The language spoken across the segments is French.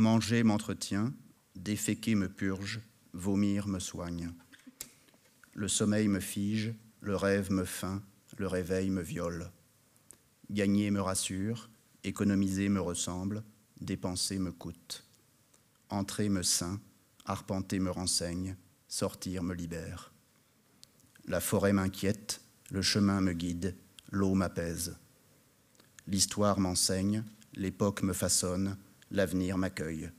manger m'entretient, déféquer me purge, vomir me soigne. Le sommeil me fige, le rêve me feint, le réveil me viole. Gagner me rassure, économiser me ressemble, dépenser me coûte. Entrer me saint, arpenter me renseigne, sortir me libère. La forêt m'inquiète, le chemin me guide, l'eau m'apaise. L'histoire m'enseigne, l'époque me façonne, l'avenir m'accueille.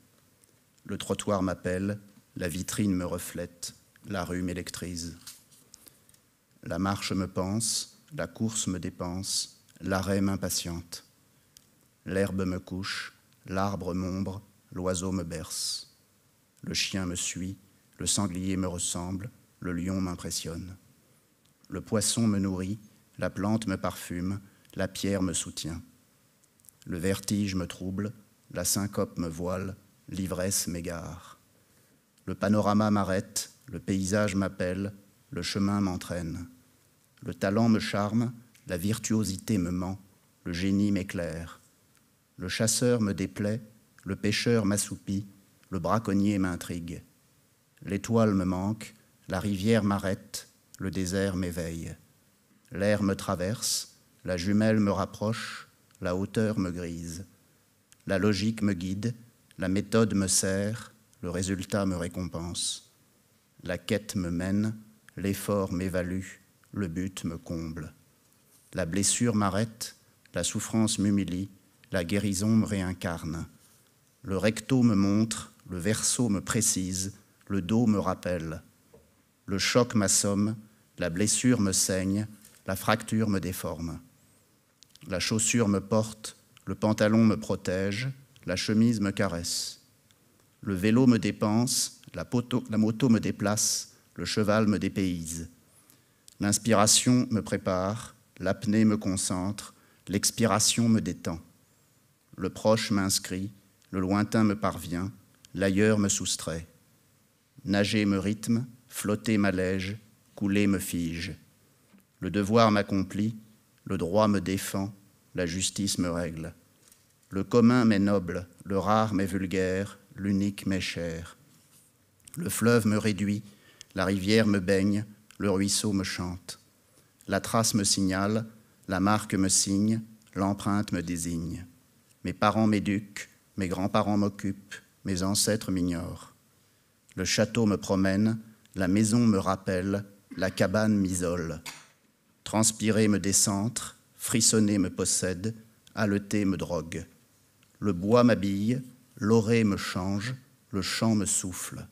Le trottoir m'appelle, la vitrine me reflète, la rue m'électrise. La marche me pense, la course me dépense, l'arrêt m'impatiente. L'herbe me couche, l'arbre m'ombre, l'oiseau me berce. Le chien me suit, le sanglier me ressemble, le lion m'impressionne. Le poisson me nourrit, la plante me parfume, la pierre me soutient. Le vertige me trouble, la syncope me voile, l'ivresse m'égare. Le panorama m'arrête, le paysage m'appelle, le chemin m'entraîne. Le talent me charme, la virtuosité me ment, le génie m'éclaire. Le chasseur me déplaît, le pêcheur m'assoupit, le braconnier m'intrigue. L'étoile me manque, la rivière m'arrête, le désert m'éveille. L'air me traverse, la jumelle me rapproche, la hauteur me grise. La logique me guide, la méthode me sert, le résultat me récompense. La quête me mène, l'effort m'évalue, le but me comble. La blessure m'arrête, la souffrance m'humilie, la guérison me réincarne. Le recto me montre, le verso me précise, le dos me rappelle. Le choc m'assomme, la blessure me saigne, la fracture me déforme. La chaussure me porte, le pantalon me protège, la chemise me caresse. Le vélo me dépense, la, moto me déplace, le cheval me dépayse. L'inspiration me prépare, l'apnée me concentre, l'expiration me détend. Le proche m'inscrit, le lointain me parvient, l'ailleurs me soustrait. Nager me rythme, flotter m'allège, couler me fige. Le devoir m'accomplit, le droit me défend, la justice me règle. Le commun m'est noble, le rare m'est vulgaire, l'unique m'est cher. Le fleuve me réduit, la rivière me baigne, le ruisseau me chante. La trace me signale, la marque me signe, l'empreinte me désigne. Mes parents m'éduquent, mes grands-parents m'occupent, mes ancêtres m'ignorent. Le château me promène, la maison me rappelle, la cabane m'isole. Transpirer me décentre, frissonner me possède, haleté me drogue. Le bois m'habille, l'orée me change, le chant me souffle.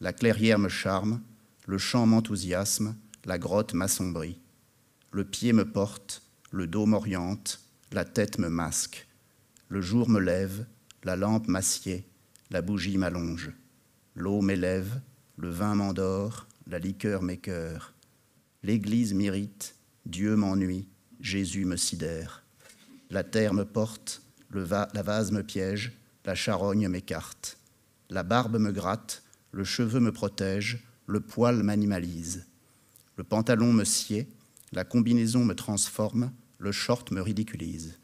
La clairière me charme, le chant m'enthousiasme, la grotte m'assombrit. Le pied me porte, le dos m'oriente, la tête me masque. Le jour me lève, la lampe m'assied, la bougie m'allonge. L'eau m'élève, le vin m'endort, la liqueur m'écœure. L'église m'irrite, Dieu m'ennuie, Jésus me sidère. La terre me porte, la vase me piège, la charogne m'écarte. La barbe me gratte, le cheveu me protège, le poil m'animalise. Le pantalon me sied, la combinaison me transforme, le short me ridiculise.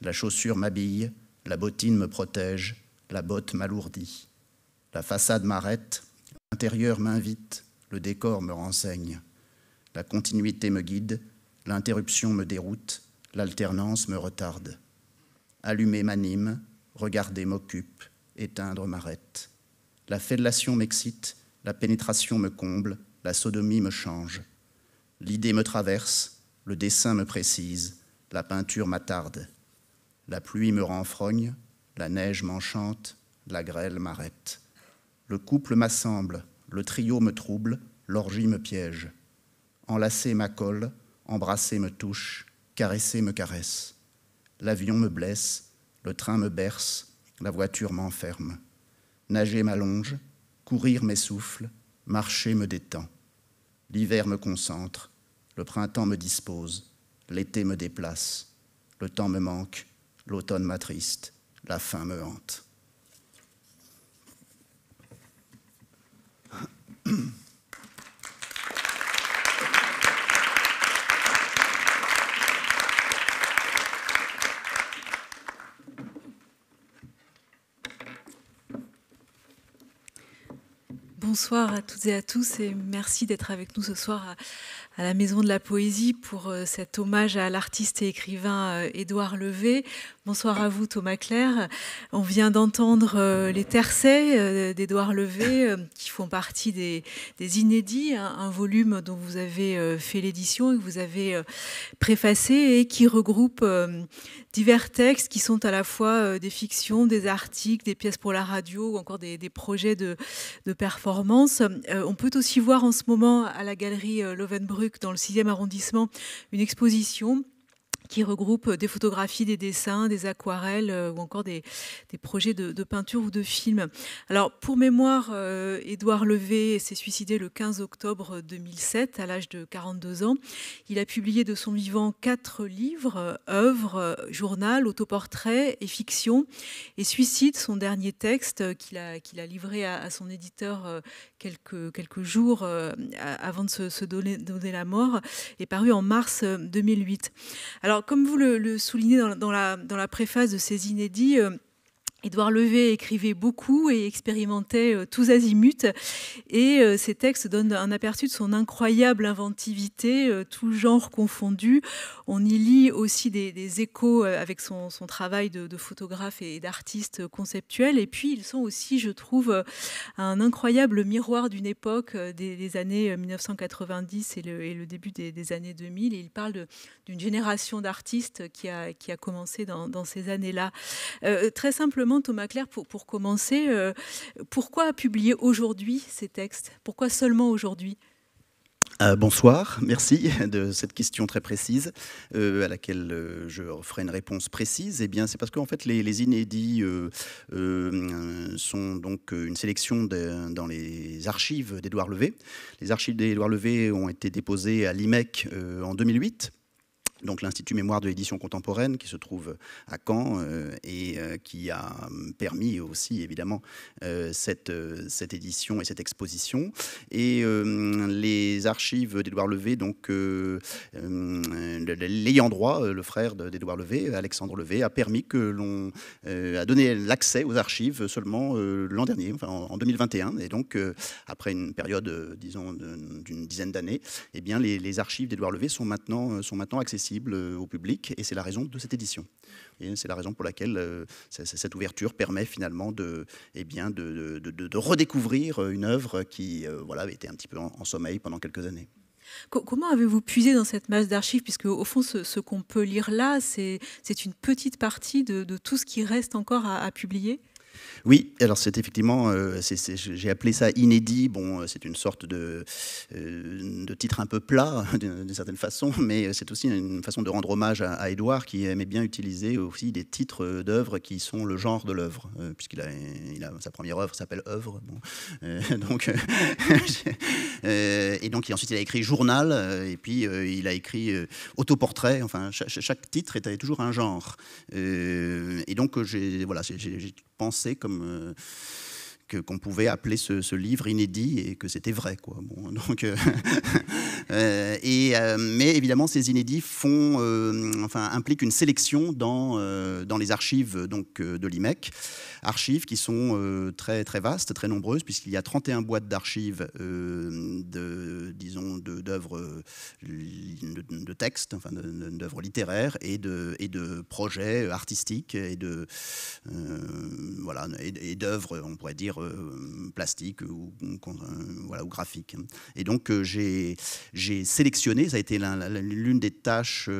La chaussure m'habille, la bottine me protège, la botte m'alourdit. La façade m'arrête, l'intérieur m'invite, le décor me renseigne. La continuité me guide, L'interruption me déroute, l'alternance me retarde. Allumer m'anime, regarder m'occupe, éteindre m'arrête. La fellation m'excite, la pénétration me comble, la sodomie me change. L'idée me traverse, le dessin me précise, la peinture m'attarde. La pluie me renfrogne, la neige m'enchante, la grêle m'arrête. Le couple m'assemble, le trio me trouble, l'orgie me piège. Enlacer ma colle, embrasser me touche, caresser me caresse. L'avion me blesse, le train me berce, la voiture m'enferme. Nager m'allonge, courir m'essouffle, marcher me détend. L'hiver me concentre, le printemps me dispose, l'été me déplace, le temps me manque, l'automne m'attriste, la faim me hante. bonsoir à toutes et à tous et merci d'être avec nous ce soir à, la Maison de la Poésie pour euh, cet hommage à l'artiste et écrivain euh, Édouard Levé. Bonsoir à vous Thomas Claire. On vient d'entendre euh, les tercets d'Édouard Levé qui font partie des, inédits, hein, un volume dont vous avez fait l'édition et que vous avez préfacé et qui regroupe divers textes qui sont à la fois euh, des fictions, des articles, des pièces pour la radio ou encore des, projets de, performance. Euh, on peut aussi voir en ce moment à la galerie euh, Lovenbruck dans le 6e arrondissement une exposition qui regroupe des photographies, des dessins, des aquarelles euh, ou encore des, projets de, peinture ou de films. Alors, pour mémoire, euh, Édouard Levé s'est suicidé le 15 octobre 2007 à l'âge de 42 ans. Il a publié de son vivant quatre livres, œuvres, journal, autoportrait et fiction. Et Suicide, son dernier texte qu'il a, a, livré à, son éditeur euh, quelques, quelques jours avant de se, se donner, donner la mort, est paru en mars 2008. Alors, comme vous le, soulignez dans, la, préface de ces inédits, euh, Édouard Levé écrivait beaucoup et expérimentait euh, tous azimuts. Et euh, ses textes donnent un aperçu de son incroyable inventivité, euh, tout genre confondu. On y lit aussi des, échos avec son, travail de, photographe et d'artiste conceptuel. Et puis, ils sont aussi, je trouve, un incroyable miroir d'une époque des, années 1990 et le, début des, années 2000. Et il parle d'une génération d'artistes qui a, commencé dans, ces années-là. très simplement, Thomas Claire, pour, commencer, euh, pourquoi publier aujourd'hui ces textes Pourquoi seulement aujourd'hui euh, bonsoir, merci de cette question très précise euh, à laquelle je ferai une réponse précise. Et eh bien, c'est parce qu'en fait, les, inédits sont donc une sélection dans les archives d'Édouard Levé. Les archives d'Édouard Levé ont été déposées à l'IMEC en 2008 donc l'Institut Mémoire de l'édition contemporaine qui se trouve à Caen euh, et euh, qui a hum, permis aussi évidemment euh, cette, cette édition et cette exposition. Et hum, les archives d'Édouard Levé, donc hum, l'ayant droit, le frère d'Édouard Levé, Alexandre Levé, a permis que l'on a donné l'accès aux archives seulement l'an dernier, en, 2021. Et donc après une période, disons, d'une dizaine d'années, eh les, archives d'Édouard Levé sont maintenant, sont maintenant accessibles euh, au public et c'est la raison de cette édition. c'est la raison pour laquelle euh, cette ouverture permet finalement de, eh bien, de, redécouvrir euh, une œuvre qui voilà, était un petit peu en, sommeil pendant quelques années. Comment avez-vous puisé dans cette masse d'archives Puisque, au fond, ce, qu'on peut lire là, c'est une petite partie de, tout ce qui reste encore à publier. Oui, alors c'est effectivement, euh, j'ai appelé ça inédit. Bon, euh, c'est une sorte de, euh, de, titre un peu plat, d'une certaine façon, mais c'est aussi une façon de rendre hommage à, Édouard Edouard, qui aimait bien utiliser aussi des titres d'œuvres qui sont le genre de l'œuvre, puisqu'il a, sa première œuvre s'appelle œuvre. donc, et donc, ensuite, il a écrit journal, et puis il a écrit autoportrait. Enfin, chaque, titre était toujours un genre. et donc, j'ai voilà, pensé comme comme euh, qu'on pouvait appeler ce, livre inédit et que c'était vrai. Quoi. Bon, donc, euh, euh, et, euh, mais évidemment, ces inédits font, enfin, impliquent une sélection dans, dans les archives donc, de l'IMEC, archives qui sont très, très vastes, très nombreuses, puisqu'il y a 31 boîtes d'archives de, disons, d'œuvres de, textes, enfin, d'œuvres littéraires et de, et de projets artistiques et de voilà, et d'œuvres, on pourrait dire, euh, plastique ou, euh, voilà, ou graphiques. Et donc euh, j'ai sélectionné, ça a été l'une des tâches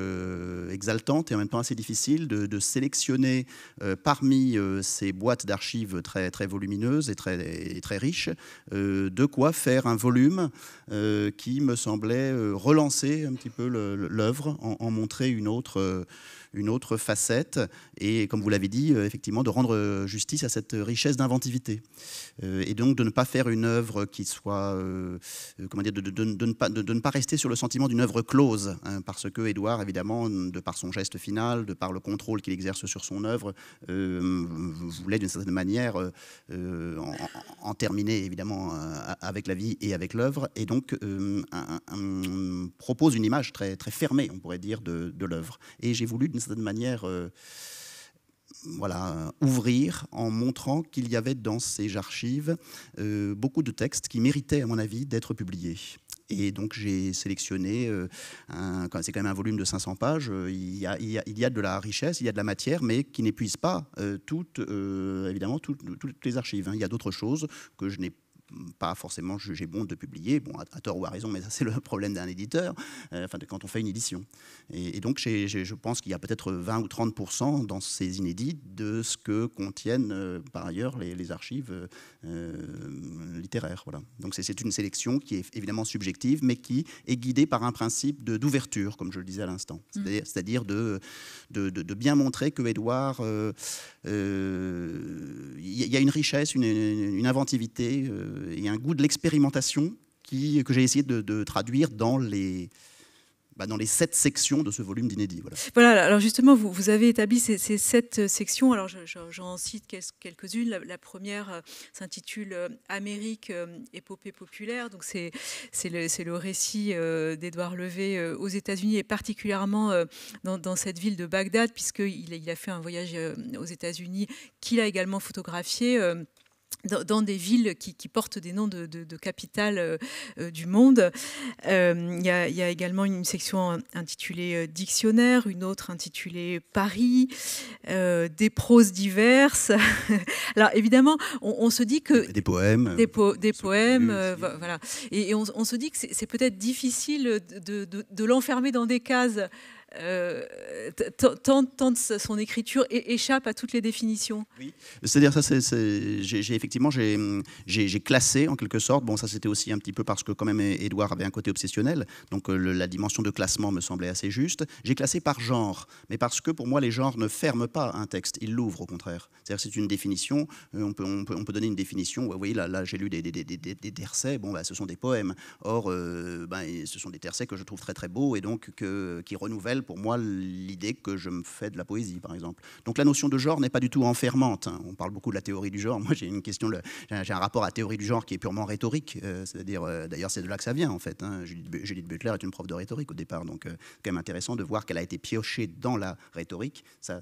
exaltantes et en même temps assez difficile, de, sélectionner parmi ces boîtes d'archives très, très volumineuses et très, très riches, de quoi faire un volume qui me semblait relancer un petit peu l'œuvre, en, en, montrer une autre une autre facette, et comme vous l'avez dit, euh, effectivement, de rendre euh, justice à cette richesse d'inventivité. Euh, et donc de ne pas faire une œuvre qui soit, comment dire, de, ne pas, de, ne pas, rester sur le sentiment d'une œuvre close, hein, parce que Édouard, évidemment, de par son geste final, de par le contrôle qu'il exerce sur son œuvre, voulait d'une certaine manière en, terminer, évidemment, avec la vie et avec l'œuvre, et donc propose une image très, très fermée, on pourrait dire, de, de l'œuvre. Et j'ai voulu d'une certaine manière euh, voilà, ouvrir en montrant qu'il y avait dans ces archives euh, beaucoup de textes qui méritaient, à mon avis, d'être publiés. Et donc j'ai sélectionné, euh, quand c'est quand même un volume de 500 pages, il, y a, il, y a, de la richesse, il y a de la matière, mais qui n'épuise pas toutes, évidemment, toutes, les archives. Hein. Il y a d'autres choses que je n'ai pas forcément jugé bon de publier, bon, à, tort ou à raison, mais ça c'est le problème d'un éditeur, euh, enfin, de, quand on fait une édition. Et, donc je pense qu'il y a peut-être 20 ou 30 dans ces inédits de ce que contiennent euh, par ailleurs les, archives euh, littéraires. Voilà. Donc c'est, une sélection qui est évidemment subjective, mais qui est guidée par un principe d'ouverture, comme je le disais à l'instant, mmh. c'est-à-dire, de, de, bien montrer que Édouard, il y, a une richesse, une, une inventivité et un goût de l'expérimentation qui, que j'ai essayé de, traduire dans les, bah, dans les sept sections de ce volume d'inédit. Voilà. alors justement, vous, vous avez établi ces, sept euh, sections. Alors j'en cite quelques-unes. La, première euh, s'intitule euh, Amérique, épopée populaire. Donc c'est le, le, récit d'Edouard Levé aux États-Unis et particulièrement dans, cette ville de Bagdad, puisqu'il il a fait un voyage aux États-Unis qu'il a également photographié dans des villes qui, portent des noms de, de, capitales euh, euh, du monde. Euh, il y, a également une section intitulée Dictionnaire, une autre intitulée Paris, des proses diverses. Alors évidemment, on, se dit que... Des poèmes. Des, poèmes, voilà. Et, on, se dit que c'est peut-être difficile de, de l'enfermer dans des cases euh, tant, son écriture échappe à toutes les définitions. Oui, c'est-à-dire ça, j'ai, effectivement j'ai, classé en quelque sorte. Bon, ça c'était aussi un petit peu parce que quand même Édouard avait un côté obsessionnel, donc euh, la dimension de classement me semblait assez juste. J'ai classé par genre, mais parce que pour moi les genres ne ferment pas un texte, ils l'ouvrent au contraire. C'est-à-dire c'est une définition. Euh, on peut, on peut, donner une définition. Vous voyez là, j'ai lu des, des, des, Bon, bah, ce sont des poèmes. Or, euh, bah, ce sont des tercets que je trouve très très beaux et donc que, qui renouvellent pour moi l'idée que je me fais de la poésie, par exemple. Donc la notion de genre n'est pas du tout enfermante. Hein. On parle beaucoup de la théorie du genre. Moi, j'ai une question, j'ai un rapport à la théorie du genre qui est purement rhétorique. Euh, c'est-à-dire, euh, d'ailleurs, c'est de là que ça vient, en fait. Hein. Judith Butler est une prof de rhétorique au départ, donc euh, c'est quand même intéressant de voir qu'elle a été piochée dans la rhétorique, sa,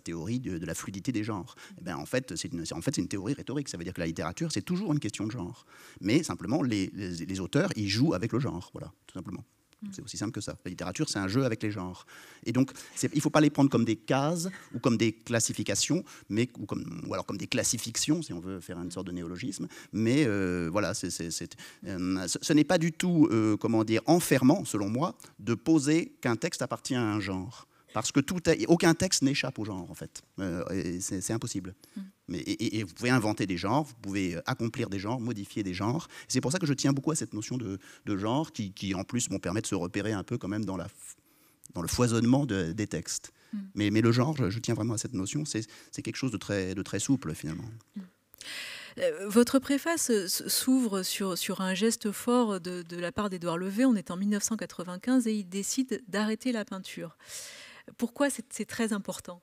théorie de, la fluidité des genres. Et eh ben, en fait, c'est une, une théorie rhétorique. Ça veut dire que la littérature, c'est toujours une question de genre. Mais simplement, les, les auteurs, ils jouent avec le genre. Voilà, tout simplement. Mm. C'est aussi simple que ça. La littérature, c'est un jeu avec les genres. Et donc, il ne faut pas les prendre comme des cases ou comme des classifications, mais, ou, comme, alors comme des classifications, si on veut faire une sorte de néologisme. Mais euh, voilà, euh, ce, n'est pas du tout, euh, comment dire, enfermant, selon moi, de poser qu'un texte appartient à un genre parce que tout aucun texte n'échappe au genre, en fait. Euh, c'est impossible. Mm. Mais, et, vous pouvez inventer des genres, vous pouvez euh, accomplir des genres, modifier des genres. C'est pour ça que je tiens beaucoup à cette notion de, genre, qui, en plus m'ont permet de se repérer un peu quand même dans, la, dans le foisonnement des textes. Mm. Mais, mais, le genre, je, tiens vraiment à cette notion, c'est quelque chose de très, de très souple, finalement. Mm. Euh, votre préface s'ouvre sur, sur, un geste fort de, de la part d'Édouard Levé. On est en 1995 et il décide d'arrêter la peinture. Pourquoi c'est très important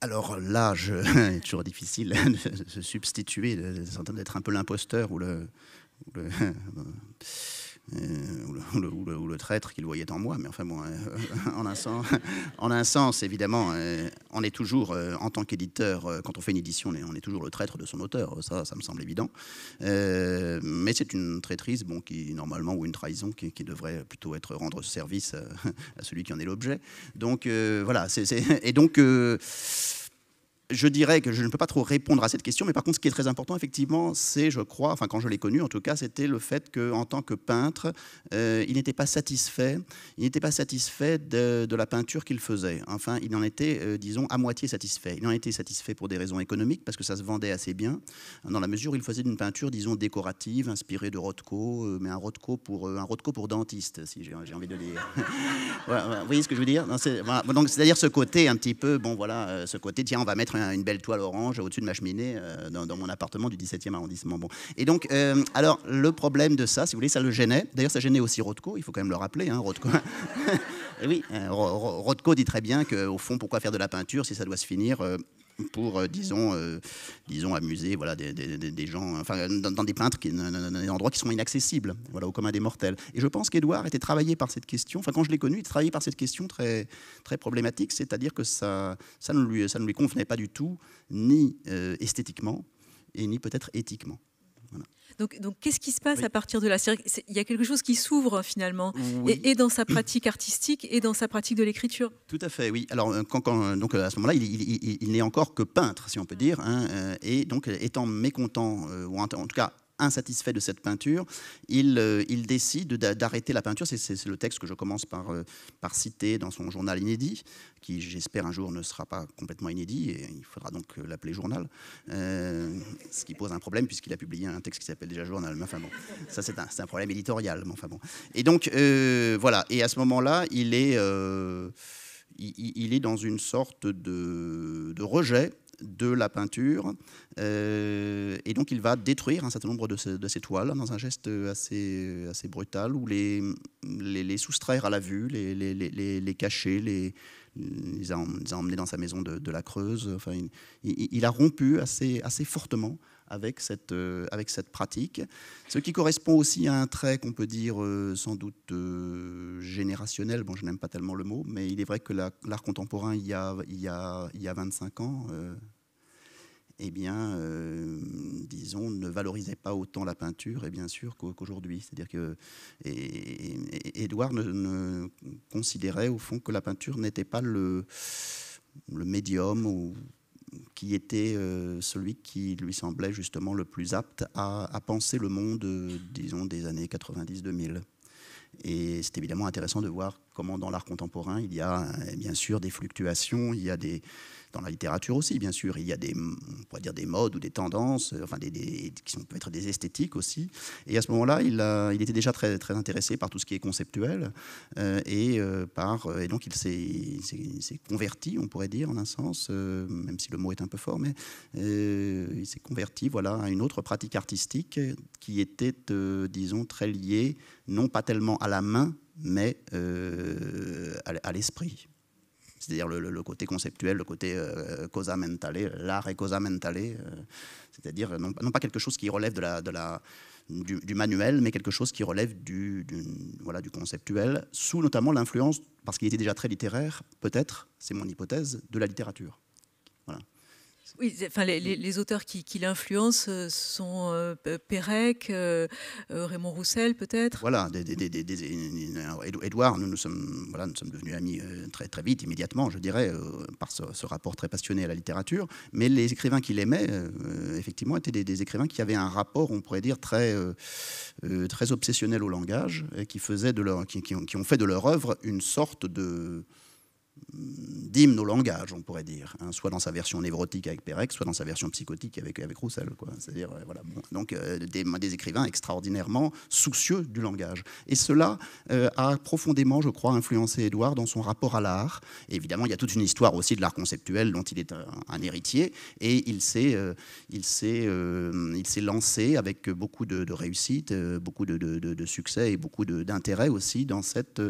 alors là, je, est toujours difficile de se substituer, d'être un peu l'imposteur ou le Euh, ou, le, le, le, traître qu'il voyait en moi. Mais enfin bon, euh, en, un sens, en un sens, évidemment, euh, on est toujours, en tant qu'éditeur, quand on fait une édition, on est, toujours le traître de son auteur. Ça, ça me semble évident. mais c'est une traîtrise, bon, qui normalement, ou une trahison, qui, devrait plutôt être rendre service à, celui qui en est l'objet. Donc voilà, c'est, et donc je dirais que je ne peux pas trop répondre à cette question, mais par contre, ce qui est très important, effectivement, c'est, je crois, enfin, quand je l'ai connu, en tout cas, c'était le fait qu'en tant que peintre, euh, il n'était pas satisfait, il n'était pas satisfait de, la peinture qu'il faisait. Enfin, il en était, euh, disons, à moitié satisfait. Il en était satisfait pour des raisons économiques, parce que ça se vendait assez bien, dans la mesure où il faisait une peinture, disons, décorative, inspirée de Rothko, euh, mais un Rothko pour, un Rothko pour dentiste, si j'ai envie de dire. vous voyez ce que je veux dire C'est-à-dire ce côté un petit peu, bon, voilà, ce côté, tiens, on va mettre une belle toile orange au-dessus de ma cheminée euh, dans, mon appartement du 17e arrondissement. Bon. Et donc, euh, alors, le problème de ça, si vous voulez, ça le gênait. D'ailleurs, ça gênait aussi Rothko, il faut quand même le rappeler. Hein, Rothko. Eh oui, euh, Rothko dit très bien qu'au fond, pourquoi faire de la peinture si ça doit se finir pour, euh, disons, euh, disons, amuser voilà, des, gens, dans, des peintres, qui, dans des endroits qui sont inaccessibles voilà, au commun des mortels. Et je pense qu'Edouard était travaillé par cette question, enfin, quand je l'ai connu, il était travaillé par cette question très, très problématique, c'est-à-dire que ça, ne lui, ça ne lui convenait pas du tout, ni euh, esthétiquement, et ni peut-être éthiquement. Donc, qu'est-ce qui se passe à partir de là Il y a quelque chose qui s'ouvre finalement, et, dans sa pratique artistique et dans sa pratique de l'écriture. Tout à fait, oui. Alors, euh, donc, euh, à ce moment-là, il, n'est encore que peintre, si on peut dire, hein, euh, et donc étant mécontent, ou en tout cas insatisfait de cette peinture, il, euh, décide d'arrêter la peinture. C'est le texte que je commence euh, par, citer dans son journal inédit, qui j'espère un jour ne sera pas complètement inédit, et il faudra donc euh, l'appeler journal, ce qui pose un problème puisqu'il a publié un texte qui s'appelle déjà journal. Mais enfin bon, ça c'est un, problème éditorial. enfin bon. Et donc voilà, et à ce moment-là, il est... dans une sorte de rejet de la peinture. Euh, et donc il va détruire un certain nombre de, ces toiles dans un geste assez, assez brutal, ou les, soustraire à la vue, les, les cacher, les, a, emmenés dans sa maison de, la Creuse. il, il, a rompu assez, assez fortement euh, avec cette, pratique. Ce qui correspond aussi à un trait qu'on peut dire euh, sans doute euh, générationnel. Bon, je n'aime pas tellement le mot, mais il est vrai que l'art contemporain, il y a, il 25 ans, eh bien, disons, ne valorisait pas autant la peinture, et bien sûr qu'aujourd'hui. C'est-à-dire que ne, considérait au fond que la peinture n'était pas le, le médium ou qui était euh, celui qui lui semblait justement le plus apte à, penser le monde, euh, disons, des années 90-2000. Et c'est évidemment intéressant de voir comment dans l'art contemporain, il y a euh, bien sûr des fluctuations, il y a des, dans la littérature aussi, bien sûr. Il y a des, on pourrait dire des modes ou des tendances, euh, enfin des, qui sont, peut être des esthétiques aussi. Et à ce moment-là, il, était déjà très, très intéressé par tout ce qui est conceptuel euh, et euh, par et donc il s'est, converti, on pourrait dire en un sens, même si le mot est un peu fort, mais il s'est converti, voilà, à une autre pratique artistique qui était, disons, très liée, non pas tellement à la main, mais à l'esprit c'est-à-dire le, côté conceptuel, le côté euh, cosa mentale, l'art et cosa mentale, euh, c'est-à-dire non, pas quelque chose qui relève de la, du, manuel, mais quelque chose qui relève du voilà, du conceptuel, sous notamment l'influence, parce qu'il était déjà très littéraire, peut-être, c'est mon hypothèse, de la littérature. Oui, enfin, les, auteurs qui, l'influencent euh, sont euh, Pérec, euh, Raymond Roussel peut-être Voilà, Edouard, nous, nous, sommes, voilà, nous sommes devenus amis très, très vite, immédiatement, je dirais, par ce, rapport très passionné à la littérature. Mais les écrivains qu'il aimait, effectivement, étaient des, écrivains qui avaient un rapport, on pourrait dire, très, très obsessionnel au langage, et qui, faisaient de leur, qui, qui ont fait de leur œuvre une sorte de d'hymne au langage, on pourrait dire, hein, soit dans sa version névrotique avec Pérec, soit dans sa version psychotique avec, avec Roussel. C'est-à-dire, euh, voilà, donc euh, des, des, écrivains extraordinairement soucieux du langage. Et cela euh, a profondément, je crois, influencé Édouard dans son rapport à l'art. évidemment, il y a toute une histoire aussi de l'art conceptuel dont il est un, héritier, et il s'est, il s'est, il s'est lancé avec beaucoup de, réussite, beaucoup de, de, succès et beaucoup d'intérêt aussi dans, cette,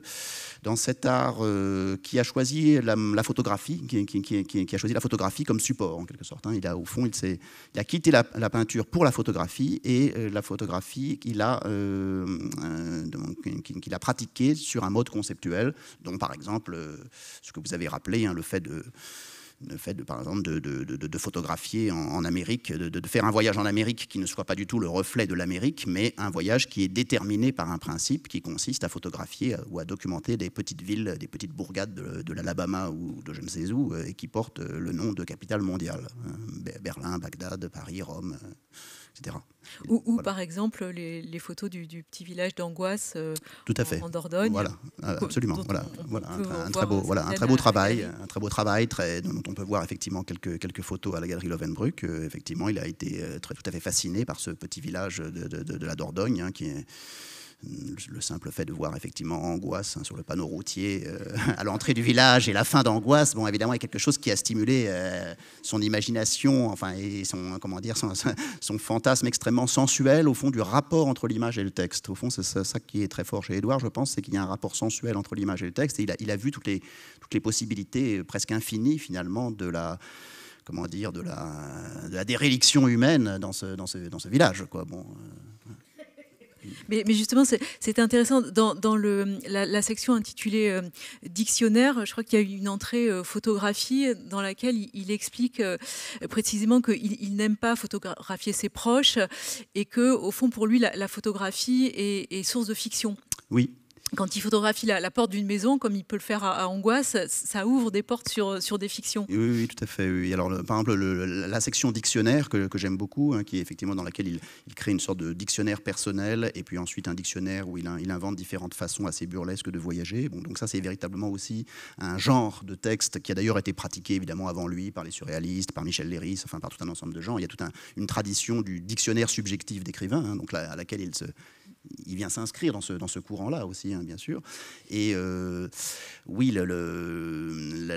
dans cet art qui a choisi la, photographie, qui, a choisi la photographie comme support en quelque sorte. Hein. Il a au fond, il, a quitté la, peinture pour la photographie et euh, la photographie qu'il a, euh, euh, qu'il a pratiquée sur un mode conceptuel, dont par exemple ce que vous avez rappelé, hein, le fait de le fait, de, par exemple, de, photographier en, en Amérique, de, faire un voyage en Amérique qui ne soit pas du tout le reflet de l'Amérique, mais un voyage qui est déterminé par un principe qui consiste à photographier euh, ou à documenter des petites villes, des petites bourgades de, l'Alabama ou de je ne sais où, euh, et qui portent euh, le nom de capitale mondiale. Hein, Berlin, Bagdad, Paris, Rome etc. Ou, ou par exemple les, les photos du, du, petit village d'Angoisse euh, Tout à fait. en, Dordogne. Voilà, euh, euh, absolument. Voilà, voilà, un, très beau, voilà, un très beau travail, un très beau travail, très, dont on peut voir effectivement quelques, quelques photos à la galerie Lovenbruck. Euh, effectivement, il a été très, tout à fait fasciné par ce petit village de, de, de, de la Dordogne, hein, qui est le simple fait de voir effectivement Angoisse hein, sur le panneau routier euh, à l'entrée du village et la fin d'Angoisse, bon, évidemment, est quelque chose qui a stimulé euh, son imagination, enfin, et son, comment dire, son, fantasme extrêmement sensuel, au fond, du rapport entre l'image et le texte. Au fond, c'est ça, qui est très fort chez Édouard, je pense, c'est qu'il y a un rapport sensuel entre l'image et le texte, et il a, il a vu toutes les, toutes les possibilités euh, presque infinies, finalement, de la comment dire, de la, de la déréliction humaine dans ce, dans dans ce village. Quoi. Bon, mais, justement, c'est intéressant. Dans, le, la, section intitulée euh, Dictionnaire, je crois qu'il y a eu une entrée euh, photographie dans laquelle il, explique euh, précisément qu'il n'aime pas photographier ses proches et que, au fond, pour lui, la, photographie est source de fiction. Oui, quand il photographie la, porte d'une maison, comme il peut le faire à, Angoisse, ça, ouvre des portes sur, sur des fictions. Oui, oui, tout à fait. Alors, par exemple, la section dictionnaire que, j'aime beaucoup, hein, qui est effectivement dans laquelle il, il, crée une sorte de dictionnaire personnel, et puis ensuite un dictionnaire où il, il invente différentes façons assez burlesques de voyager. Bon, donc ça, c'est véritablement aussi un genre de texte qui a d'ailleurs été pratiqué évidemment avant lui par les surréalistes, par Michel Léris, enfin par tout un ensemble de gens. Il y a toute une tradition du dictionnaire subjectif d'écrivain, hein, donc à laquelle il se, il vient s'inscrire dans ce, dans ce courant-là aussi, hein, bien sûr. Et euh, oui, le,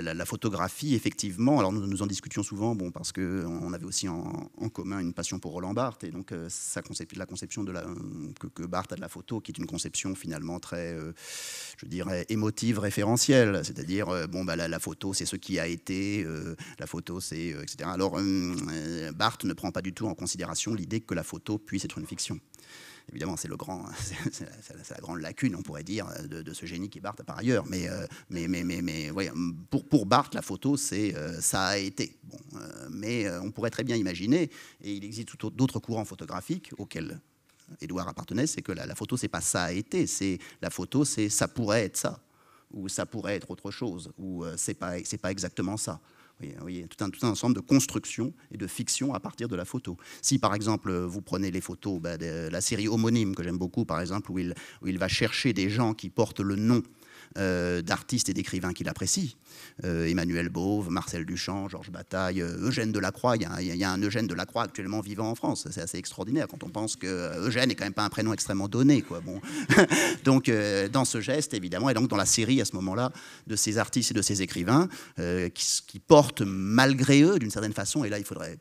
la, photographie, effectivement, alors nous, en discutions souvent, bon, parce qu'on avait aussi en, commun une passion pour Roland Barthes, et donc euh, sa la conception de la, que, Barthes a de la photo, qui est une conception finalement très, euh, je dirais, émotive, référentielle, c'est-à-dire, bon, bah, la, la photo, c'est ce qui a été, la photo, c'est, etc. Alors, Barthes ne prend pas du tout en considération l'idée que la photo puisse être une fiction. Évidemment, c'est le grand, c'est la, grande lacune, on pourrait dire, de, ce génie qui Barthes par ailleurs. Mais, euh, mais, pour, pour Barthes, la photo, c'est euh, ça a été. Euh, mais on pourrait très bien imaginer, et il existe d'autres courants photographiques auxquels Édouard appartenait, c'est que la, la photo, c'est pas ça a été, c'est la photo, c'est ça pourrait être ça, ou ça pourrait être autre chose, ou c'est pas, pas exactement ça oui tout, un, tout un ensemble de constructions et de fictions à partir de la photo. Si par exemple vous prenez les photos bah, de la série homonyme que j'aime beaucoup, par exemple, où il, où il va chercher des gens qui portent le nom euh, d'artistes et d'écrivains qu'il apprécie. Euh, Emmanuel Beauve, Marcel Duchamp, Georges Bataille, euh, Eugène Delacroix. Il y, a, un Eugène Delacroix actuellement vivant en France. C'est assez extraordinaire quand on pense que Eugène n'est quand même pas un prénom extrêmement donné. Quoi. Bon. donc, dans ce geste, évidemment, et donc dans la série à ce moment-là de ces artistes et de ces écrivains qui, qui portent malgré eux, d'une certaine façon, et là, il faudrait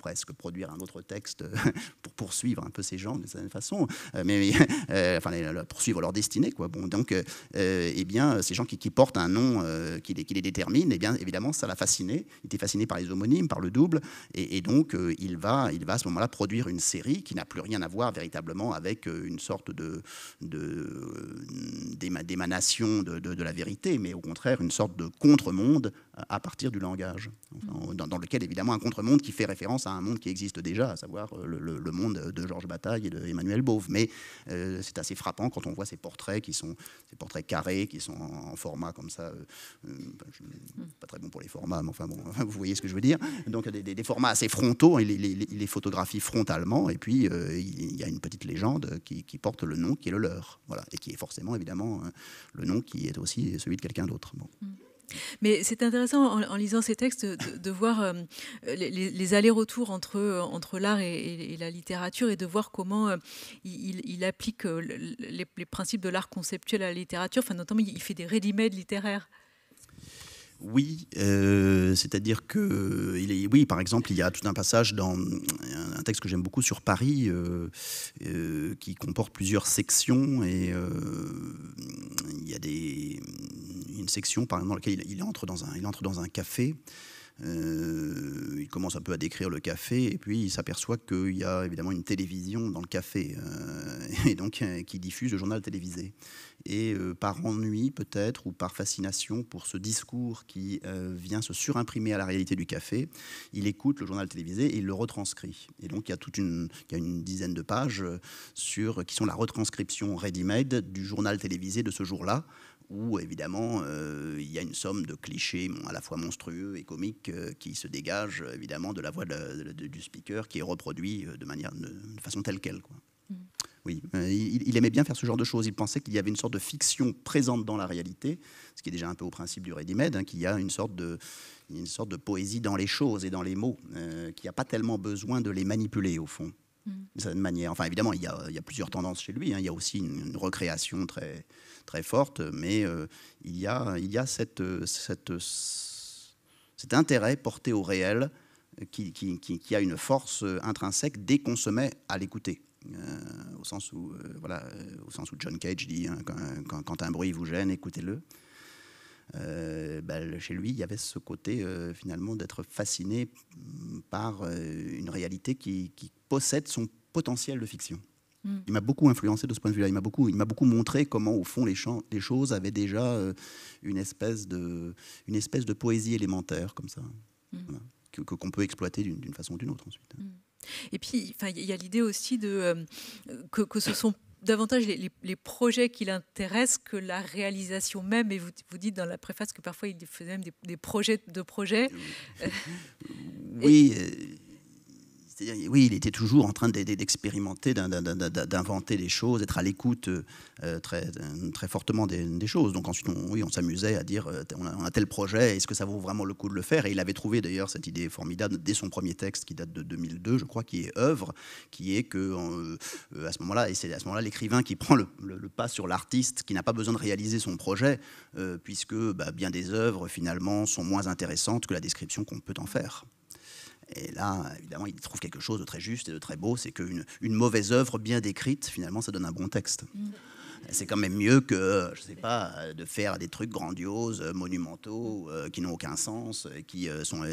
presque produire un autre texte euh, pour poursuivre un peu ces gens d'une certaine façon, euh, mais, euh, enfin poursuivre leur destinée quoi. Bon donc eh bien ces gens qui, portent un nom qui les, détermine, eh bien évidemment ça l'a fasciné. Il était fasciné par les homonymes, par le double, et, donc il va il va à ce moment-là produire une série qui n'a plus rien à voir véritablement avec une sorte de, d'émanation de, la vérité, mais au contraire une sorte de contre-monde à partir du langage, mmh. dans, dans lequel évidemment un contre-monde qui fait référence à un monde qui existe déjà, à savoir euh, le, monde de Georges Bataille et de Emmanuel Mais euh, c'est assez frappant quand on voit ces portraits qui sont ces portraits carrés, qui sont en, format comme ça. Euh, pas très bon pour les formats, mais enfin bon, vous voyez ce que je veux dire. Donc des, des, des formats assez frontaux, il les, les, photographie frontalement, et puis il y a une petite légende qui, qui, porte le nom qui est le leur, voilà, et qui est forcément évidemment le nom qui est aussi celui de quelqu'un d'autre. Bon. Mm. Mais c'est intéressant en, lisant ces textes de, voir euh, les, allers-retours entre, euh, l'art et, la littérature et de voir comment euh, il, applique les, principes de l'art conceptuel à la littérature. notamment, il fait des ready-made littéraires oui, euh, c'est-à-dire que, euh, oui, par exemple, il y a tout un passage dans un texte que j'aime beaucoup sur Paris, euh, qui comporte plusieurs sections, et il y a des, une section, par exemple, dans laquelle entre dans il entre dans un café, euh, il commence un peu à décrire le café et puis il s'aperçoit qu'il y a évidemment une télévision dans le café euh, et donc euh, qui diffuse le journal télévisé. Et par ennui peut-être ou par fascination pour ce discours qui vient se surimprimer à la réalité du café, il écoute le journal télévisé et il le retranscrit. Et donc il y a toute une, une dizaine de pages sur, qui sont la retranscription ready-made du journal télévisé de ce jour-là où évidemment euh, il y a une somme de clichés à la fois monstrueux et comiques euh, qui se dégagent évidemment de la voix du speaker qui est reproduit euh, de manière de, façon telle quelle. Quoi. Mm. Oui, il, aimait bien faire ce genre de choses. Il pensait qu'il y avait une sorte de fiction présente dans la réalité, ce qui est déjà un peu au principe du ready-made, hein, qu'il y a une sorte, de, une sorte de poésie dans les choses et dans les mots, qu'il n'y a pas tellement besoin de les manipuler au fond. Mm. manière. Enfin, évidemment, il y, a, plusieurs tendances chez lui. Hein. Il y a aussi une recréation très, très forte, mais euh, il y a, il a cet intérêt porté au réel qui, a une force intrinsèque dès qu'on se met à l'écouter. Euh, au sens où euh, voilà, au sens où John Cage dit hein, quand, un bruit vous gêne, écoutez-le. Bah, chez lui, il y avait ce côté finalement d'être fasciné par une réalité qui, possède son potentiel de fiction. Mm. Il m'a beaucoup influencé de ce point de vue-là. Il m'a beaucoup, il m'a beaucoup montré comment, au fond, les, choses avaient déjà euh, une espèce de, une espèce de poésie élémentaire comme ça, mm. que qu'on peut exploiter d'une façon ou d'une autre ensuite. Mm. Et puis, il y a l'idée aussi de euh, que, ce sont davantage les, projets qui l'intéressent que la réalisation même. Et vous, vous, dites dans la préface que parfois il faisait même des, projets de projets. Oui, euh, oui, il était toujours en train d'expérimenter, d'inventer des choses, d'être à l'écoute euh, euh, euh, très, fortement des, choses. Donc ensuite, on, oui, on s'amusait à dire, on a, tel projet, est-ce que ça vaut vraiment le coup de le faire Et il avait trouvé d'ailleurs cette idée formidable dès son premier texte, qui date de 2002, je crois, qui est œuvre, qui est que à ce moment-là, et c'est à ce moment-là l'écrivain qui prend le, pas sur l'artiste, qui n'a pas besoin de réaliser son projet, puisque bah, bien des œuvres finalement sont moins intéressantes que la description qu'on peut en faire. Et là, évidemment, il trouve quelque chose de très juste et de très beau, c'est qu'une mauvaise œuvre bien décrite, finalement, ça donne un bon texte. Mm. C'est quand même mieux que, euh, je ne sais pas, euh, de faire des trucs grandioses, euh, monumentaux, mm. qui n'ont aucun sens, qui,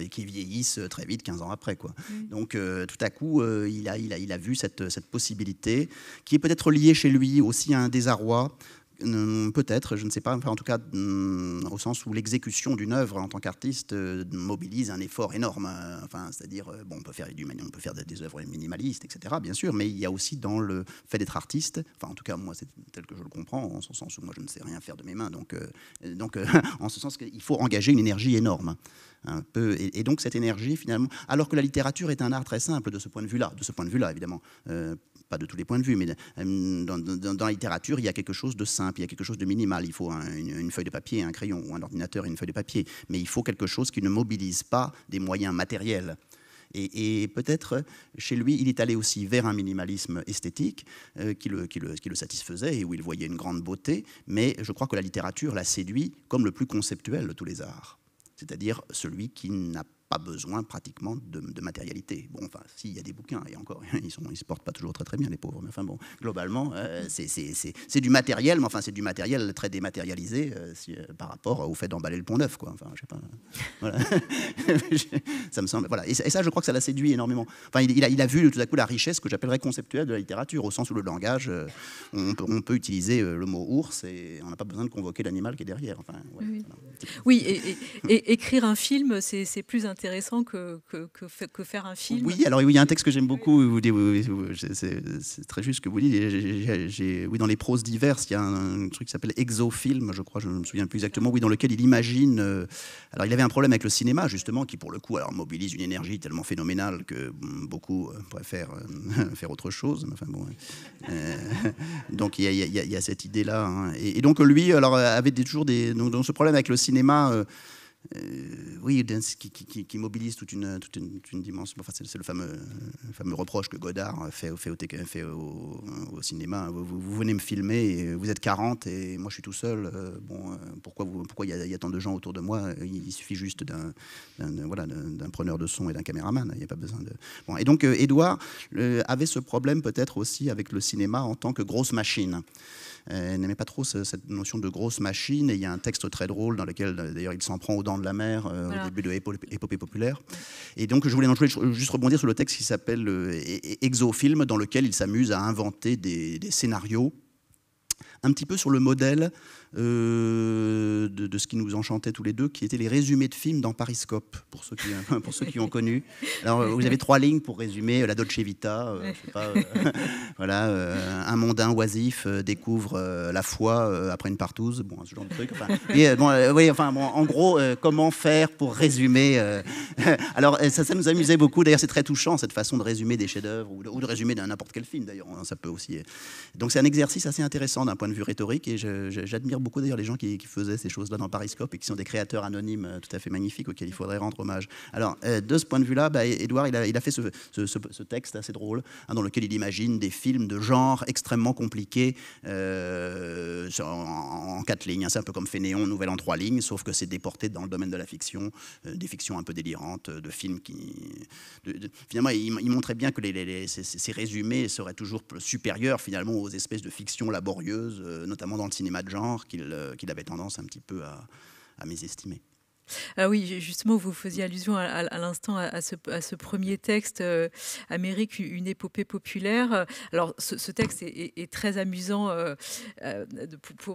qui vieillissent très vite 15 ans après. Quoi. Mm. Donc tout à coup, il, a, vu cette, cette possibilité, qui est peut-être liée chez lui aussi à un désarroi, Hum, peut-être, je ne sais pas, enfin, en tout cas, hum, au sens où l'exécution d'une œuvre en tant qu'artiste euh, mobilise un effort énorme. Euh, enfin, c'est-à-dire, euh, bon, on peut faire on peut faire des œuvres minimalistes, etc. Bien sûr, mais il y a aussi dans le fait d'être artiste, enfin, en tout cas, moi, c'est tel que je le comprends, en ce sens où moi, je ne sais rien faire de mes mains, donc, donc, en ce sens qu'il faut engager une énergie énorme. Un peu, et, donc cette énergie finalement, alors que la littérature est un art très simple de ce point de vue-là, de ce point de vue-là évidemment, pas de tous les points de vue, mais euh, dans, la littérature, il y a quelque chose de simple, il y a quelque chose de minimal. Il faut une, feuille de papier, un crayon, ou un ordinateur et une feuille de papier. Mais il faut quelque chose qui ne mobilise pas des moyens matériels. Et, peut-être chez lui, il est allé aussi vers un minimalisme esthétique euh, qui, le, qui, le, qui, le, satisfaisait et où il voyait une grande beauté, mais je crois que la littérature l'a séduit comme le plus conceptuel de tous les arts, c'est-à-dire celui qui n'a pas pas besoin pratiquement de, matérialité. Bon, enfin, s'il y a des bouquins, et encore, ils ne ils se portent pas toujours très très bien, les pauvres, mais enfin bon, globalement, euh, mm. c'est du matériel, mais enfin, c'est du matériel très dématérialisé euh, euh, par rapport au fait d'emballer le pont neuf, quoi. Enfin, je sais pas. Voilà. ça me semble. Voilà. Et, ça, je crois que ça l'a séduit énormément. Enfin, il, a, il, a, vu tout à coup la richesse que j'appellerais conceptuelle de la littérature, au sens où le langage, on peut, on, peut, utiliser le mot ours et on n'a pas besoin de convoquer l'animal qui est derrière. Enfin, oui, et, et, écrire un film, c'est plus intéressant intéressant que, que, faire un film. Oui, alors oui, il y a un texte que j'aime beaucoup, c'est très juste ce que vous dites. oui, dans les proses diverses, il y a un, truc qui s'appelle Exofilm, je crois, je ne me souviens plus exactement, oui, dans lequel il imagine. Euh, alors il avait un problème avec le cinéma, justement, qui pour le coup alors, mobilise une énergie tellement phénoménale que beaucoup euh, préfèrent euh, faire autre chose. Enfin, bon, donc il y, a, cette idée-là. Hein. Et, donc lui, alors, avait toujours des, donc, ce problème avec le cinéma. Euh, oui, qui, mobilise toute une, dimension. Enfin, c'est le fameux, fameux reproche que Godard fait, fait, au, fait au, cinéma. Vous, venez me filmer, vous êtes 40 et moi je suis tout seul. Euh, bon, euh, pourquoi il pourquoi y, a, y a tant de gens autour de moi il, suffit juste d'un preneur de son et d'un caméraman. Il n'y a pas besoin de. Bon, et donc, Édouard avait ce problème peut-être aussi avec le cinéma en tant que grosse machine. Euh, elle n'aimait pas trop cette notion de grosse machine. Et il y a un texte très drôle dans lequel, euh, d'ailleurs, il s'en prend aux dents de la mer euh, au début de Épopée populaire. Et donc, je voulais, juste rebondir sur le texte qui s'appelle e-, e-, Exofilm, dans lequel il s'amuse à inventer des, des scénarios un petit peu sur le modèle euh, de, de, ce qui nous enchantait tous les deux, qui étaient les résumés de films dans Pariscope, pour ceux qui, pour ceux qui ont connu. Alors, vous avez trois lignes pour résumer euh, La Dolce Vita, euh, voilà, un mondain oisif découvre la foi après une partouze, bon, ce genre de truc. oui, enfin, en gros, comment faire pour résumer Alors, ça, ça nous amusait beaucoup. D'ailleurs, c'est très touchant, cette façon de résumer des chefs-d'œuvre ou, de résumer n'importe quel film, d'ailleurs. Hein, ça peut aussi. Donc, c'est un exercice assez intéressant d'un point de vue rhétorique et j'admire beaucoup beaucoup d'ailleurs les gens qui, faisaient ces choses-là dans Pariscope et qui sont des créateurs anonymes euh, tout à fait magnifiques auxquels il faudrait rendre hommage. Alors, euh, de ce point de vue-là, bah, Edouard, il a, fait ce, texte assez drôle, hein, dans lequel il imagine des films de genre extrêmement compliqués euh, en, quatre lignes. Hein. c'est un peu comme Fénéon, nouvelle en trois lignes, sauf que c'est déporté dans le domaine de la fiction, des fictions un peu délirantes, de films qui... finalement, il, montrait bien que les, ces, résumés seraient toujours supérieurs finalement aux espèces de fictions laborieuses, notamment dans le cinéma de genre, euh, qu'il avait tendance un petit peu à, à mésestimer. Ah oui, justement, vous faisiez allusion à, l'instant à ce, premier texte, euh, Amérique, une épopée populaire. Alors, ce, texte est, très amusant euh, euh,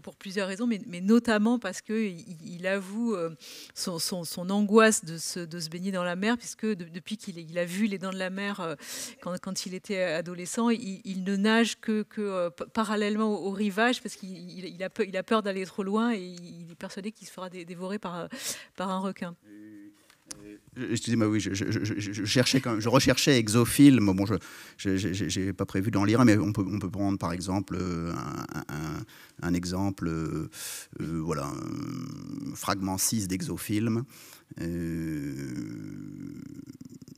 pour, plusieurs raisons, mais, notamment parce qu'il il avoue son, angoisse de se, baigner dans la mer, puisque depuis qu'il a vu les dents de la mer quand, il était adolescent, il, ne nage que, parallèlement au, rivage, parce qu'il a, peur, d'aller trop loin et il est persuadé qu'il se fera dévorer par un requin. Excusez-moi, oui, je, cherchais quand même, je recherchais exofilm. Bon, je n'ai pas prévu d'en lire mais on peut, prendre par exemple euh, un, exemple, euh, euh, voilà, un fragment 6 d'exofilm.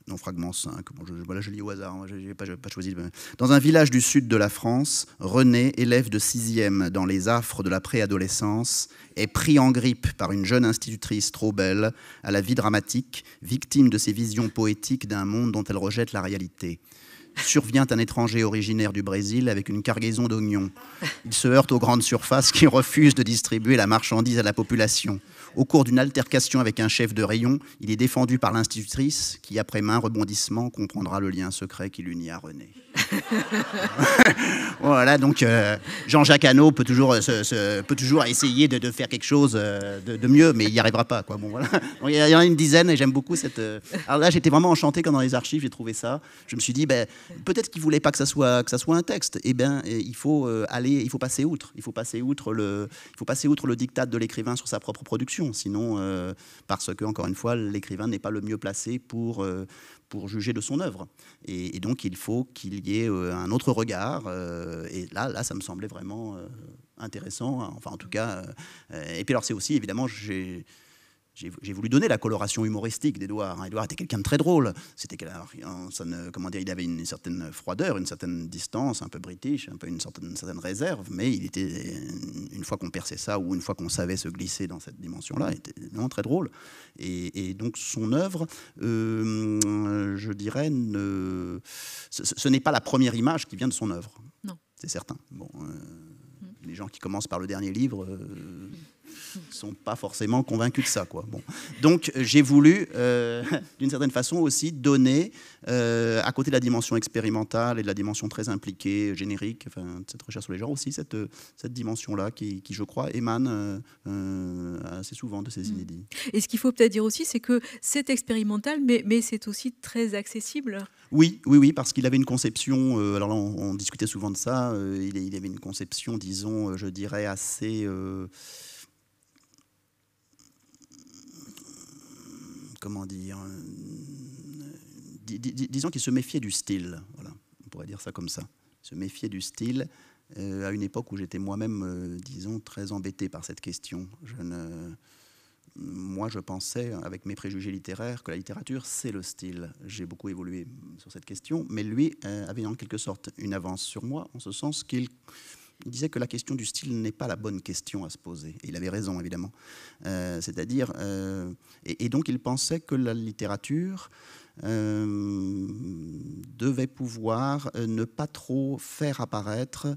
Non, fragment 5, je, lis au hasard, hein. pas, choisi. Dans un village du sud de la France, René, élève de sixième dans les affres de la préadolescence, est pris en grippe par une jeune institutrice trop belle, à la vie dramatique, victime de ses visions poétiques d'un monde dont elle rejette la réalité survient un étranger originaire du Brésil avec une cargaison d'oignons. Il se heurte aux grandes surfaces qui refusent de distribuer la marchandise à la population au cours d'une altercation avec un chef de rayon, il est défendu par l'institutrice qui, après main rebondissement, comprendra le lien secret qui l'unit à René. voilà, donc euh, Jean-Jacques Hanot peut toujours, euh, peut toujours essayer de, faire quelque chose euh, de, mieux, mais il n'y arrivera pas. Quoi. Bon, voilà. il y en a une dizaine et j'aime beaucoup cette. Alors là, j'étais vraiment enchanté quand dans les archives j'ai trouvé ça. Je me suis dit, ben, peut-être qu'il ne voulait pas que ça, soit, que ça soit un texte. Eh bien, il faut aller, il faut passer outre. Il faut passer outre le, il faut passer outre le dictat de l'écrivain sur sa propre production sinon euh, parce que, encore une fois, l'écrivain n'est pas le mieux placé pour, euh, pour juger de son œuvre. Et, et donc, il faut qu'il y ait euh, un autre regard. et là, là, ça me semblait vraiment intéressant, hein. enfin en tout cas. et puis alors c'est aussi, évidemment, j'ai j'ai voulu donner la coloration humoristique d'Edouard. Hein. Edouard était quelqu'un de très drôle. C'était, comment dire, il avait une certaine froideur, une certaine distance, un peu british, un peu une certaine, certaine réserve, mais il était, une fois qu'on perçait ça ou une fois qu'on savait se glisser dans cette dimension-là, il était vraiment très drôle. Et, donc son œuvre, euh, je dirais, ne, ce, n'est pas la première image qui vient de son œuvre. Non. C'est certain. Bon, euh, mm. les gens qui commencent par le dernier livre. Euh, mm sont pas forcément convaincus de ça. Quoi. Bon. Donc j'ai voulu, euh, d'une certaine façon aussi, donner, euh, à côté de la dimension expérimentale et de la dimension très impliquée, générique, de cette recherche sur les genres aussi, cette, cette dimension-là qui, qui, je crois, émane euh, assez souvent de ces hmm. inédits. Et ce qu'il faut peut-être dire aussi, c'est que c'est expérimental, mais, mais c'est aussi très accessible. Oui, oui, oui, parce qu'il avait une conception, alors là on, discutait souvent de ça, il, il, avait une conception, disons, je dirais, assez... comment dire, euh, disons qu'il se méfiait du style. Voilà, on pourrait dire ça comme ça. Se méfiait du style euh, à une époque où j'étais moi-même, euh, disons, très embêté par cette question. Je ne, moi, je pensais, avec mes préjugés littéraires, que la littérature, c'est le style. J'ai beaucoup évolué sur cette question, mais lui avait en quelque sorte une avance sur moi, en ce sens qu'il il disait que la question du style n'est pas la bonne question à se poser. il avait raison, évidemment. Euh, c'est-à-dire, euh, et, donc il pensait que la littérature euh, devait pouvoir ne pas trop faire apparaître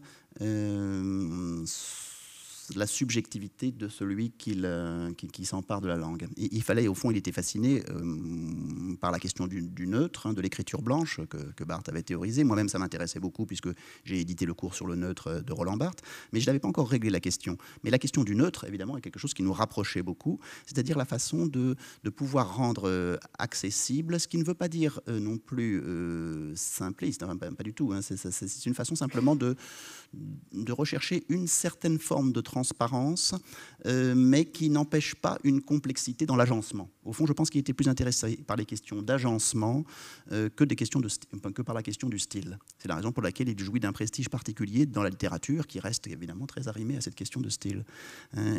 la subjectivité de celui euh, qui, qui, s'empare de la langue. il fallait, au fond, il était fasciné euh, par la question du, neutre, hein, de l'écriture blanche que, Barthes avait théorisé Moi-même, ça m'intéressait beaucoup puisque j'ai édité le cours sur le neutre euh, de Roland Barthes, mais je n'avais pas encore réglé la question. Mais la question du neutre, évidemment, est quelque chose qui nous rapprochait beaucoup, c'est-à-dire la façon de, pouvoir rendre accessible, ce qui ne veut pas dire non plus simpliste, pas, du tout, hein. c'est une façon simplement de, de rechercher une certaine forme de transformation transparence, euh, mais qui n'empêche pas une complexité dans l'agencement. Au fond, je pense qu'il était plus intéressé par les questions d'agencement euh, que, des questions de que par la question du style. C'est la raison pour laquelle il jouit d'un prestige particulier dans la littérature, qui reste évidemment très arrimé à cette question de style. Hein,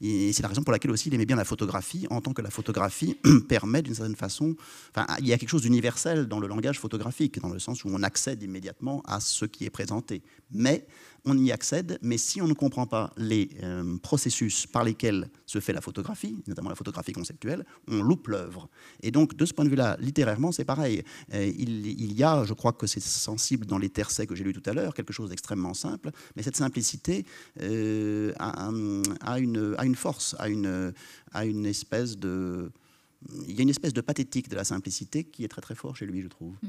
et, c'est la raison pour laquelle aussi il aimait bien la photographie, en tant que la photographie permet d'une certaine façon, enfin, il y a quelque chose d'universel dans le langage photographique, dans le sens où on accède immédiatement à ce qui est présenté. Mais on y accède, mais si on ne comprend pas les euh, processus par lesquels se fait la photographie, notamment la photographie conceptuelle, on loupe l'œuvre. Et donc, de ce point de vue-là, littérairement, c'est pareil. Euh, il, y a, je crois que c'est sensible dans les tercets que j'ai lus tout à l'heure, quelque chose d'extrêmement simple, mais cette simplicité euh, a, une, force, a une espèce de il y a une espèce de pathétique de la simplicité qui est très très fort chez lui, je trouve. Hmm.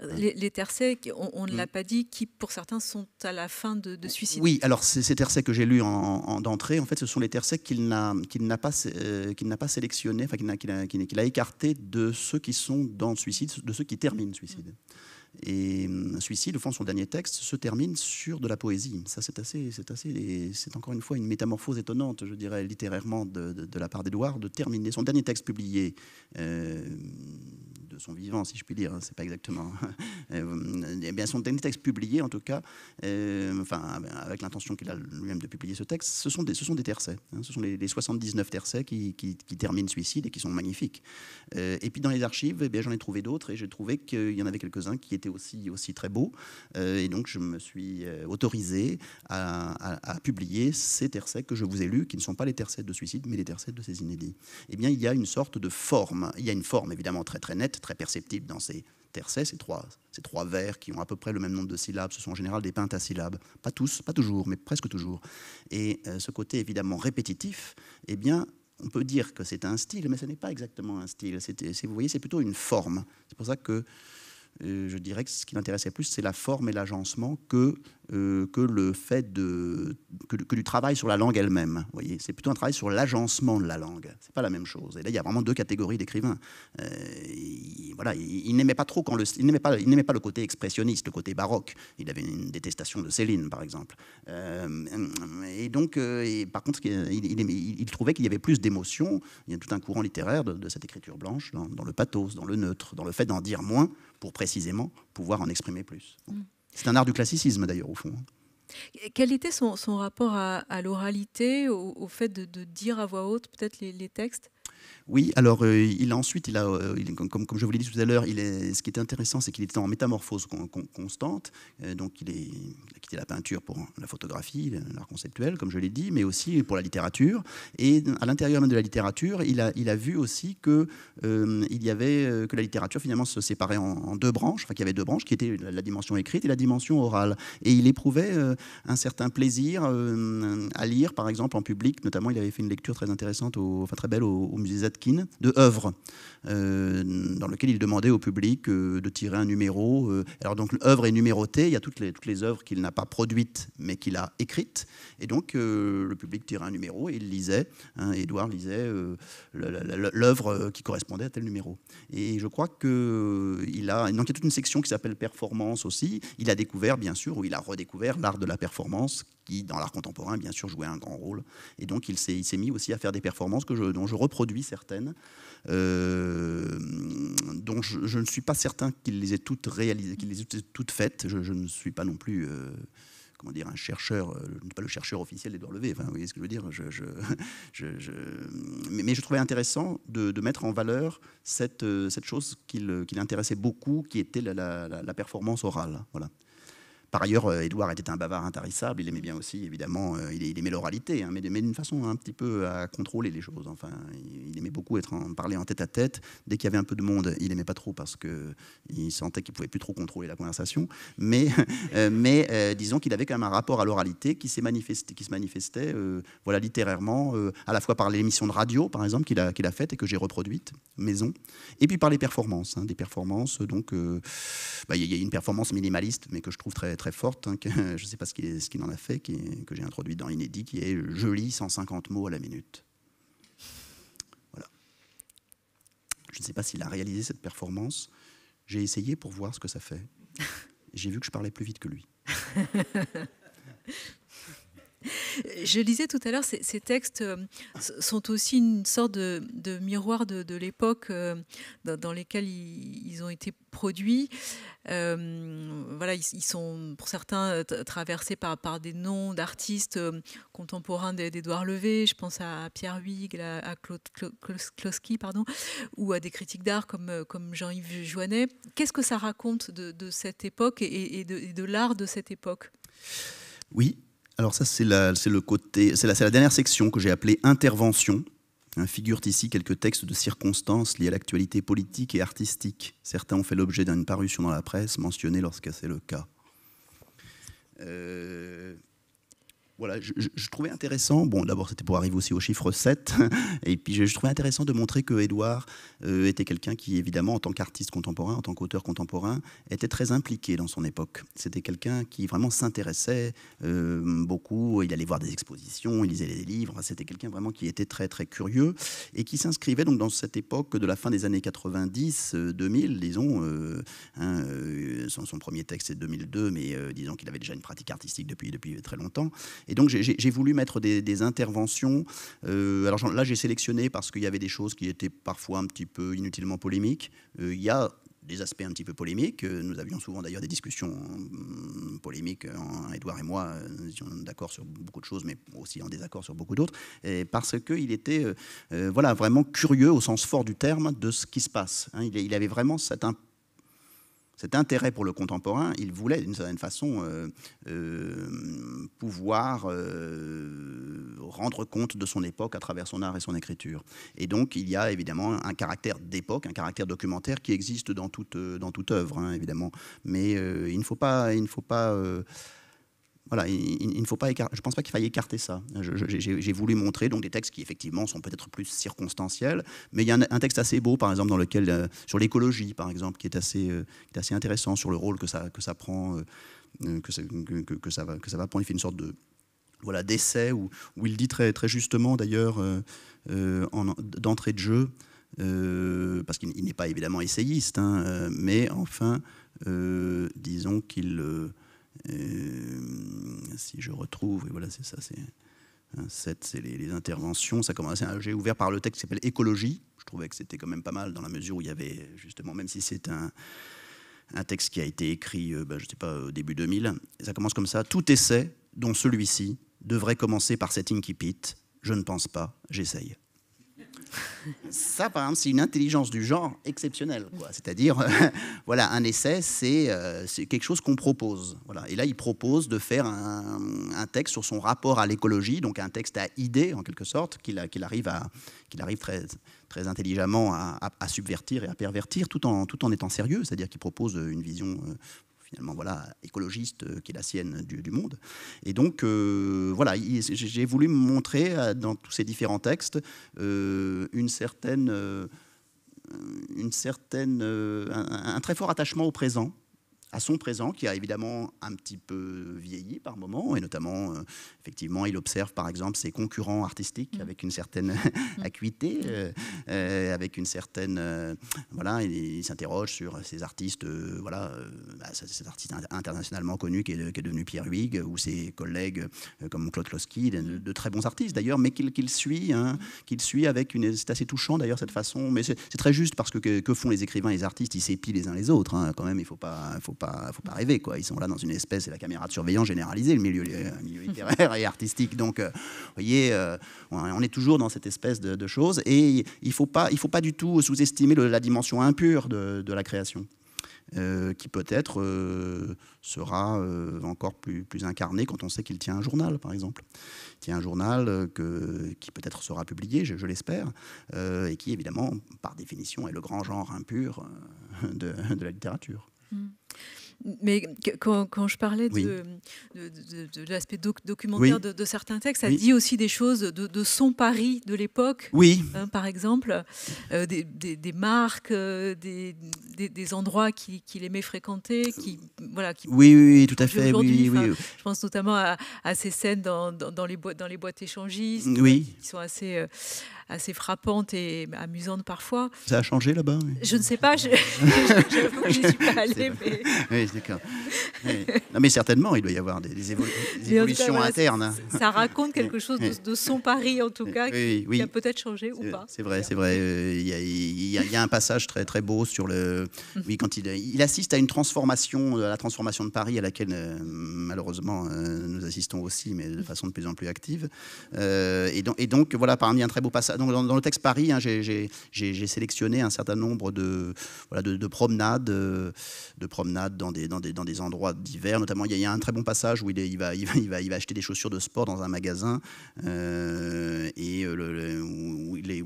Hein. les, tercets on ne l'a hmm. pas dit, qui pour certains sont à la fin de, suicide. Oui, alors ces tercets que j'ai lus en, d'entrée, en fait, ce sont les tercets qu'il n'a pas, euh, pas enfin qu'il a, écarté de ceux qui sont dans le suicide, de ceux qui terminent le suicide. Hmm. Et hum, Suicide ci le fond, son dernier texte, se termine sur de la poésie. Ça, c'est assez, c'est assez, c'est encore une fois une métamorphose étonnante, je dirais, littérairement, de, la part d'Édouard, de terminer son dernier texte publié euh, de son vivant, si je puis dire, hein, c'est pas exactement. et euh, hum, eh bien, son dernier texte publié, en tout cas, euh, enfin, avec l'intention qu'il a lui-même de publier ce texte, ce sont des, ce sont des tercets. Hein. ce sont les, 79 tercets qui, qui, terminent Suicide et qui sont magnifiques. et puis, dans les archives, eh bien, j'en ai trouvé d'autres et j'ai trouvé qu'il y en avait quelques-uns qui étaient aussi, aussi très beau. Euh, et donc, je me suis euh, autorisé à, publier ces tercets que je vous ai lus, qui ne sont pas les tercets de suicide, mais les tercets de ces inédits. Eh bien, il y a une sorte de forme. Il y a une forme, évidemment, très, très nette, très perceptible dans ces tercets, ces trois, ces trois vers qui ont à peu près le même nombre de syllabes, ce sont en général des pentasyllabes. Pas tous, pas toujours, mais presque toujours. Et euh, ce côté évidemment répétitif, eh bien, on peut dire que c'est un style, mais ce n'est pas exactement un style. si vous voyez, c'est plutôt une forme. C'est pour ça que je dirais que ce qui l'intéressait plus, c'est la forme et l'agencement que, euh, que le fait de, que, du travail sur la langue elle-même. Voyez, c'est plutôt un travail sur l'agencement de la langue. C'est pas la même chose. Et là, il y a vraiment deux catégories d'écrivains. Euh, il, voilà, il, n'aimait pas trop quand le, il n'aimait pas, il n'aimait pas le côté expressionniste, le côté baroque. Il avait une détestation de Céline, par exemple. Euh, et donc, par contre, il, il trouvait qu'il y avait plus d'émotion. Il y a tout un courant littéraire de, cette écriture blanche dans, dans le pathos, dans le neutre, dans le fait d'en dire moins pour précisément pouvoir en exprimer plus. Mm. C'est un art du classicisme d'ailleurs au fond. Hein. Quel était son, rapport à, l'oralité, au, fait de, dire à voix haute peut-être les textes oui, alors euh, il a ensuite, il a, euh, comme, comme, je vous l'ai dit tout à l'heure, ce qui est intéressant, c'est qu'il était en métamorphose constante. Euh, donc il, est, a quitté la peinture pour la photographie, l'art conceptuel, comme je l'ai dit, mais aussi pour la littérature. Et à l'intérieur même de la littérature, il a, il a vu aussi que il y avait que la littérature finalement se séparait en, deux branches, enfin qu'il y avait deux branches, qui étaient la, dimension écrite et la dimension orale. Et il éprouvait un certain plaisir à lire, par exemple en public. Notamment, il avait fait une lecture très intéressante, enfin très belle, au, Musée musée de œuvres, euh, dans lequel il demandait au public euh, de tirer un numéro. Euh. alors donc l'œuvre est numérotée, il y a toutes les, toutes œuvres qu'il n'a pas produites mais qu'il a écrites. Et donc le public tirait un numéro et il lisait, Edouard hein. lisait l'œuvre qui correspondait à tel numéro. Et je crois qu'il a... Donc il y a toute une section qui s'appelle performance aussi. Il a découvert, bien sûr, ou il a redécouvert l'art de la performance qui, dans l'art contemporain, bien sûr, jouait un grand rôle. Et donc, il s'est mis aussi à faire des performances que dont je reproduis certaines, euh, dont je, ne suis pas certain qu'il les ait toutes réalisées, qu'il les toutes faites. Je, ne suis pas non plus... Euh, comment dire, un chercheur, euh, pas le chercheur officiel d'Edouard Levé, enfin, vous voyez ce que je veux dire. Je, mais, je trouvais intéressant de, mettre en valeur cette, cette chose qui l'intéressait beaucoup, qui était la, la performance orale. Voilà. Par ailleurs, euh, Édouard était un bavard intarissable. Il aimait bien aussi, évidemment, euh, il, aimait l'oralité, hein, mais, d'une façon un petit peu à contrôler les choses. Enfin, il aimait beaucoup être en, parler en tête à tête. Dès qu'il y avait un peu de monde, il n'aimait pas trop parce qu'il sentait qu'il pouvait plus trop contrôler la conversation. Mais, euh, disons qu'il avait quand même un rapport à l'oralité qui, se manifestait, voilà, littérairement, à la fois par l'émission de radio, par exemple, qu'il a, faite et que j'ai reproduite, maison, et puis par les performances, hein, des performances. Donc, bah, il y a une performance minimaliste, mais que je trouve très très forte, hein, je ne sais pas ce qu'il en a fait, que j'ai introduit dans Inédit, qui est « Je lis 150 mots à la minute ». Voilà. Je ne sais pas s'il a réalisé cette performance. J'ai essayé pour voir ce que ça fait. J'ai vu que je parlais plus vite que lui. Je lisais tout à l'heure, ces, textes euh, sont aussi une sorte de, miroir de, l'époque euh, dans, dans, ils, ont été produits. Euh, voilà, ils, sont pour certains traversés par, par des noms d'artistes contemporains d'Édouard Levé. Je pense à Pierre Huyghe, à, Claude Kloski, pardon, ou à des critiques d'art comme, comme Jean-Yves Joannet. Qu'est-ce que ça raconte de, cette époque et, de l'art de cette époque oui, alors ça, c'est la, le côté, c'est la, dernière section que j'ai appelée intervention. Hein, figurent ici quelques textes de circonstances liés à l'actualité politique et artistique. Certains ont fait l'objet d'une parution dans la presse, mentionnée lorsque c'est le cas. Euh, voilà, je, trouvais intéressant, bon d'abord c'était pour arriver aussi au chiffre 7, et puis je, trouvais intéressant de montrer que Édouard euh, était quelqu'un qui évidemment en tant qu'artiste contemporain, en tant qu'auteur contemporain, était très impliqué dans son époque. C'était quelqu'un qui vraiment s'intéressait euh, beaucoup, il allait voir des expositions, il lisait des livres, c'était quelqu'un vraiment qui était très très curieux et qui s'inscrivait donc dans cette époque de la fin des années 90, 2000 euh, disons, hein, son, premier texte c'est 2002, mais disons qu'il avait déjà une pratique artistique depuis, depuis très longtemps et donc j'ai voulu mettre des, interventions. Euh, alors là, j'ai sélectionné parce qu'il y avait des choses qui étaient parfois un petit peu inutilement polémiques. Euh, il y a des aspects un petit peu polémiques. Euh, nous avions souvent d'ailleurs des discussions mm, polémiques, Edouard et moi, nous étions d'accord sur beaucoup de choses, mais aussi en désaccord sur beaucoup d'autres, parce qu'il était voilà, vraiment curieux au sens fort du terme de ce qui se passe. Hein. il, avait vraiment cette impression cet intérêt pour le contemporain, il voulait d'une certaine façon euh, euh, pouvoir euh, rendre compte de son époque à travers son art et son écriture. Et donc il y a évidemment un caractère d'époque, un caractère documentaire qui existe dans toute, dans toute œuvre, hein, évidemment. Mais il ne faut pas... Il ne faut pas il, ne faut pas je ne pense pas qu'il faille écarter ça. J'ai voulu montrer donc des textes qui effectivement sont peut-être plus circonstanciels, mais il y a un, texte assez beau, par exemple, dans lequel euh, sur l'écologie, par exemple, euh, qui est assez, intéressant sur le rôle que ça, prend, que, ça, va, prendre. Il fait une sorte de voilà d'essai où, il dit très, très justement d'ailleurs euh, d'entrée de jeu. parce qu'il n'est pas évidemment essayiste, hein, mais enfin, disons qu'il euh, si je retrouve, et voilà, c'est ça, c'est. les, interventions. Ça hein, j'ai ouvert par le texte qui s'appelle Écologie. Je trouvais que c'était quand même pas mal dans la mesure où il y avait justement, même si c'est un, texte qui a été écrit, euh, bah, je sais pas, au début 2000. Ça commence comme ça. Tout essai, dont celui-ci, devrait commencer par cet incipit. Je ne pense pas, j'essaye ça, par exemple, c'est une intelligence du genre exceptionnelle. C'est-à-dire, voilà, un essai, euh, c'est quelque chose qu'on propose. Voilà. Et là, il propose de faire un, texte sur son rapport à l'écologie, donc un texte à idées en quelque sorte, qu'il arrive, à, qu'il arrive très, très intelligemment à, à, subvertir et à pervertir, tout en, tout en étant sérieux. C'est-à-dire qu'il propose une vision euh, finalement voilà, écologiste euh, qui est la sienne du, monde. Et donc, euh, voilà, j'ai voulu montrer euh, dans tous ces différents textes une certaine, une certaine, un, très fort attachement au présent à son présent, qui a évidemment un petit peu vieilli par moment, et notamment, euh, effectivement, il observe par exemple ses concurrents artistiques mm. avec une certaine acuité, euh, euh, avec une certaine... voilà, il, s'interroge sur ces artistes, voilà, bah, cet artiste internationalement connu qui est, devenu Pierre Huyghe, ou ses collègues comme Claude Kloski, de, très bons artistes d'ailleurs, mais qu'il suit, hein, qu'il suit avec une... C'est assez touchant d'ailleurs cette façon, mais c'est très juste parce que, que, que font les écrivains et les artistes Ils s'épient les uns les autres, hein, quand même, il ne faut pas... Faut pas, faut pas rêver. Quoi. Ils sont là dans une espèce, c'est la caméra de surveillance généralisée, le milieu, euh, littéraire et artistique. Donc, euh, vous voyez, euh, on est toujours dans cette espèce de, choses. Et il ne faut, pas, il faut pas du tout sous-estimer la dimension impure de, la création. qui peut-être sera encore plus, plus quand on sait qu'il tient un journal, par exemple. Il tient un journal que, qui peut-être sera publié, je, l'espère, et qui évidemment, par définition, est le grand genre impur de la littérature. Mm. Mais quand, je parlais de, de, l'aspect documentaire de, certains textes, ça dit aussi des choses de, son Paris de l'époque, hein, par exemple, euh, des, marques, euh, des, endroits qu'il aimait fréquenter, qui, voilà, oui, oui, tout à fait. Je pense notamment à, ces scènes dans, les dans, les, boîtes échangistes, qui sont assez, euh, assez frappante et bah, amusante parfois. Ça a changé là-bas Je ne sais pas, je n'y suis pas allée. Mais... Oui, d'accord. Non, mais certainement, il doit y avoir des, évolutions internes. Ça raconte quelque chose de, son Paris, en tout cas, qui, a peut-être changé ou pas. C'est vrai, c'est vrai. Euh, il y, a un passage très, très beau sur le. Mm. Oui, quand il, il assiste à une transformation, euh, à la transformation de Paris à laquelle, euh, malheureusement, nous assistons aussi, mais de mm. façon de plus en plus active. Et donc, et, donc, voilà, parmi un très beau passage dans, le texte Paris, hein, j'ai sélectionné un certain nombre de, de, promenades, euh, de promenades dans des, dans des, endroits divers. Notamment, il y, a, un très bon passage où il, il, va, acheter des chaussures de sport dans un magasin euh, et euh, où, il est,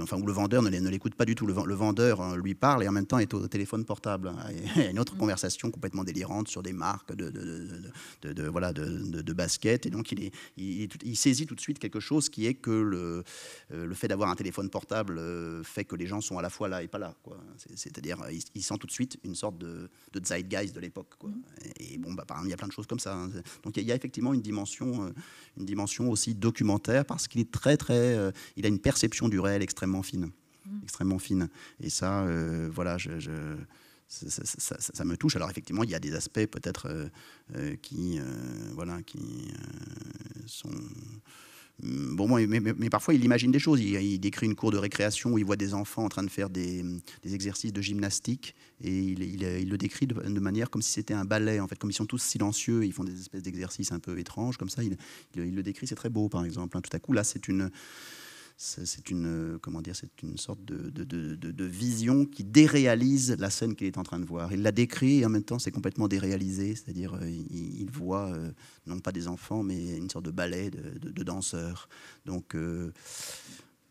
enfin, le vendeur ne l'écoute pas du tout. Le, vendeur hein, lui parle et en même temps est au téléphone portable. Il y a une autre mm. conversation complètement délirante sur des marques de, de, voilà, de, basket. Et donc, il, est, il, saisit tout de suite quelque chose qui est que le le fait d'avoir un téléphone portable euh, fait que les gens sont à la fois là et pas là. C'est-à-dire, euh, ils, sentent tout de suite une sorte de, zeitgeist de l'époque. Et, mm. et, bon, bah, par il y a plein de choses comme ça. Hein. Donc il y, a effectivement une dimension, euh, une dimension aussi documentaire parce qu'il est très, très. il a une perception du réel extrêmement fine. Mm. Extrêmement fine. Et ça, voilà, je, ça, me touche. Alors effectivement, il y a des aspects peut-être qui, voilà, qui sont Mm, bon, mais, parfois, il imagine des choses. Il, décrit une cour de récréation où il voit des enfants en train de faire des, exercices de gymnastique et il, le décrit de, manière comme si c'était un ballet, en fait, comme ils sont tous silencieux, ils font des espèces d'exercices un peu étranges, comme ça. Il, le décrit, c'est très beau, par exemple. Hein. Tout à coup, là, c'est une c'est une, euh, comment dire, c'est une sorte de, vision qui déréalise la scène qu'il est en train de voir. Il la décrit et en même temps c'est complètement déréalisé, c'est-à-dire euh, il, voit euh, non pas des enfants mais une sorte de ballet de, danseurs. Donc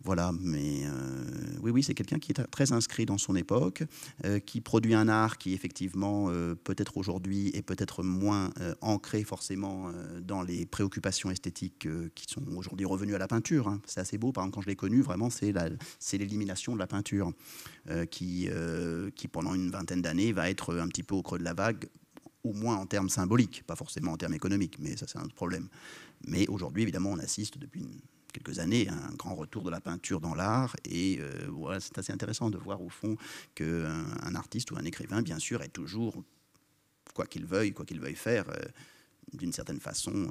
voilà, mais euh, oui, oui, c'est quelqu'un qui est très inscrit dans son époque, euh, qui produit un art qui, effectivement, euh, peut-être aujourd'hui est peut-être moins ancré forcément dans les préoccupations esthétiques qui sont aujourd'hui revenues à la peinture. Hein. C'est assez beau, par exemple, quand je l'ai connu, vraiment, c'est l'élimination de la peinture qui, qui, pendant une vingtaine d'années, va être un petit peu au creux de la vague au moins en termes symboliques, pas forcément en termes économiques, mais ça c'est un autre problème. Mais aujourd'hui, évidemment, on assiste depuis une quelques années, un grand retour de la peinture dans l'art. Et euh, voilà, c'est assez intéressant de voir au fond qu'un euh, un artiste ou un écrivain, bien sûr, est toujours, quoi qu'il veuille, quoi qu'il veuille faire, euh, d'une certaine façon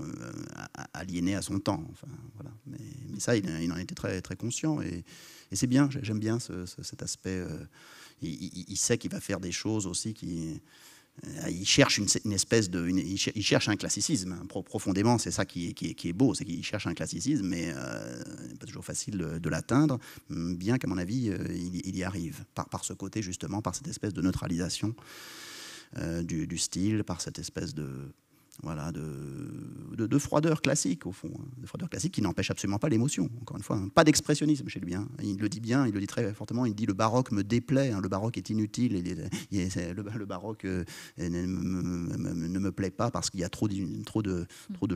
aliéné à son temps. Enfin, voilà. mais, ça, il, en était très, très conscient. Et, c'est bien, j'aime bien cet aspect. Il, il, sait qu'il va faire des choses aussi qui euh, il cherche une, espèce de, cherche un classicisme hein, profondément. C'est ça qui est, qui est, beau, c'est qu'il cherche un classicisme, mais n'est euh, pas toujours facile de, l'atteindre. Hum, bien qu'à mon avis, euh, il, y arrive par, par ce côté justement, par cette espèce de neutralisation du, style, par cette espèce de voilà, de, froideur classique, au fond, hein. de froideur classique qui n'empêche absolument pas l'émotion, encore une fois. Hein. pas d'expressionnisme chez lui. bien. Hein. il le dit bien, il le dit très fortement, il dit le baroque me déplaît, le baroque est inutile, et, le, baroque euh, ne, me, plaît pas parce qu'il y a trop, de,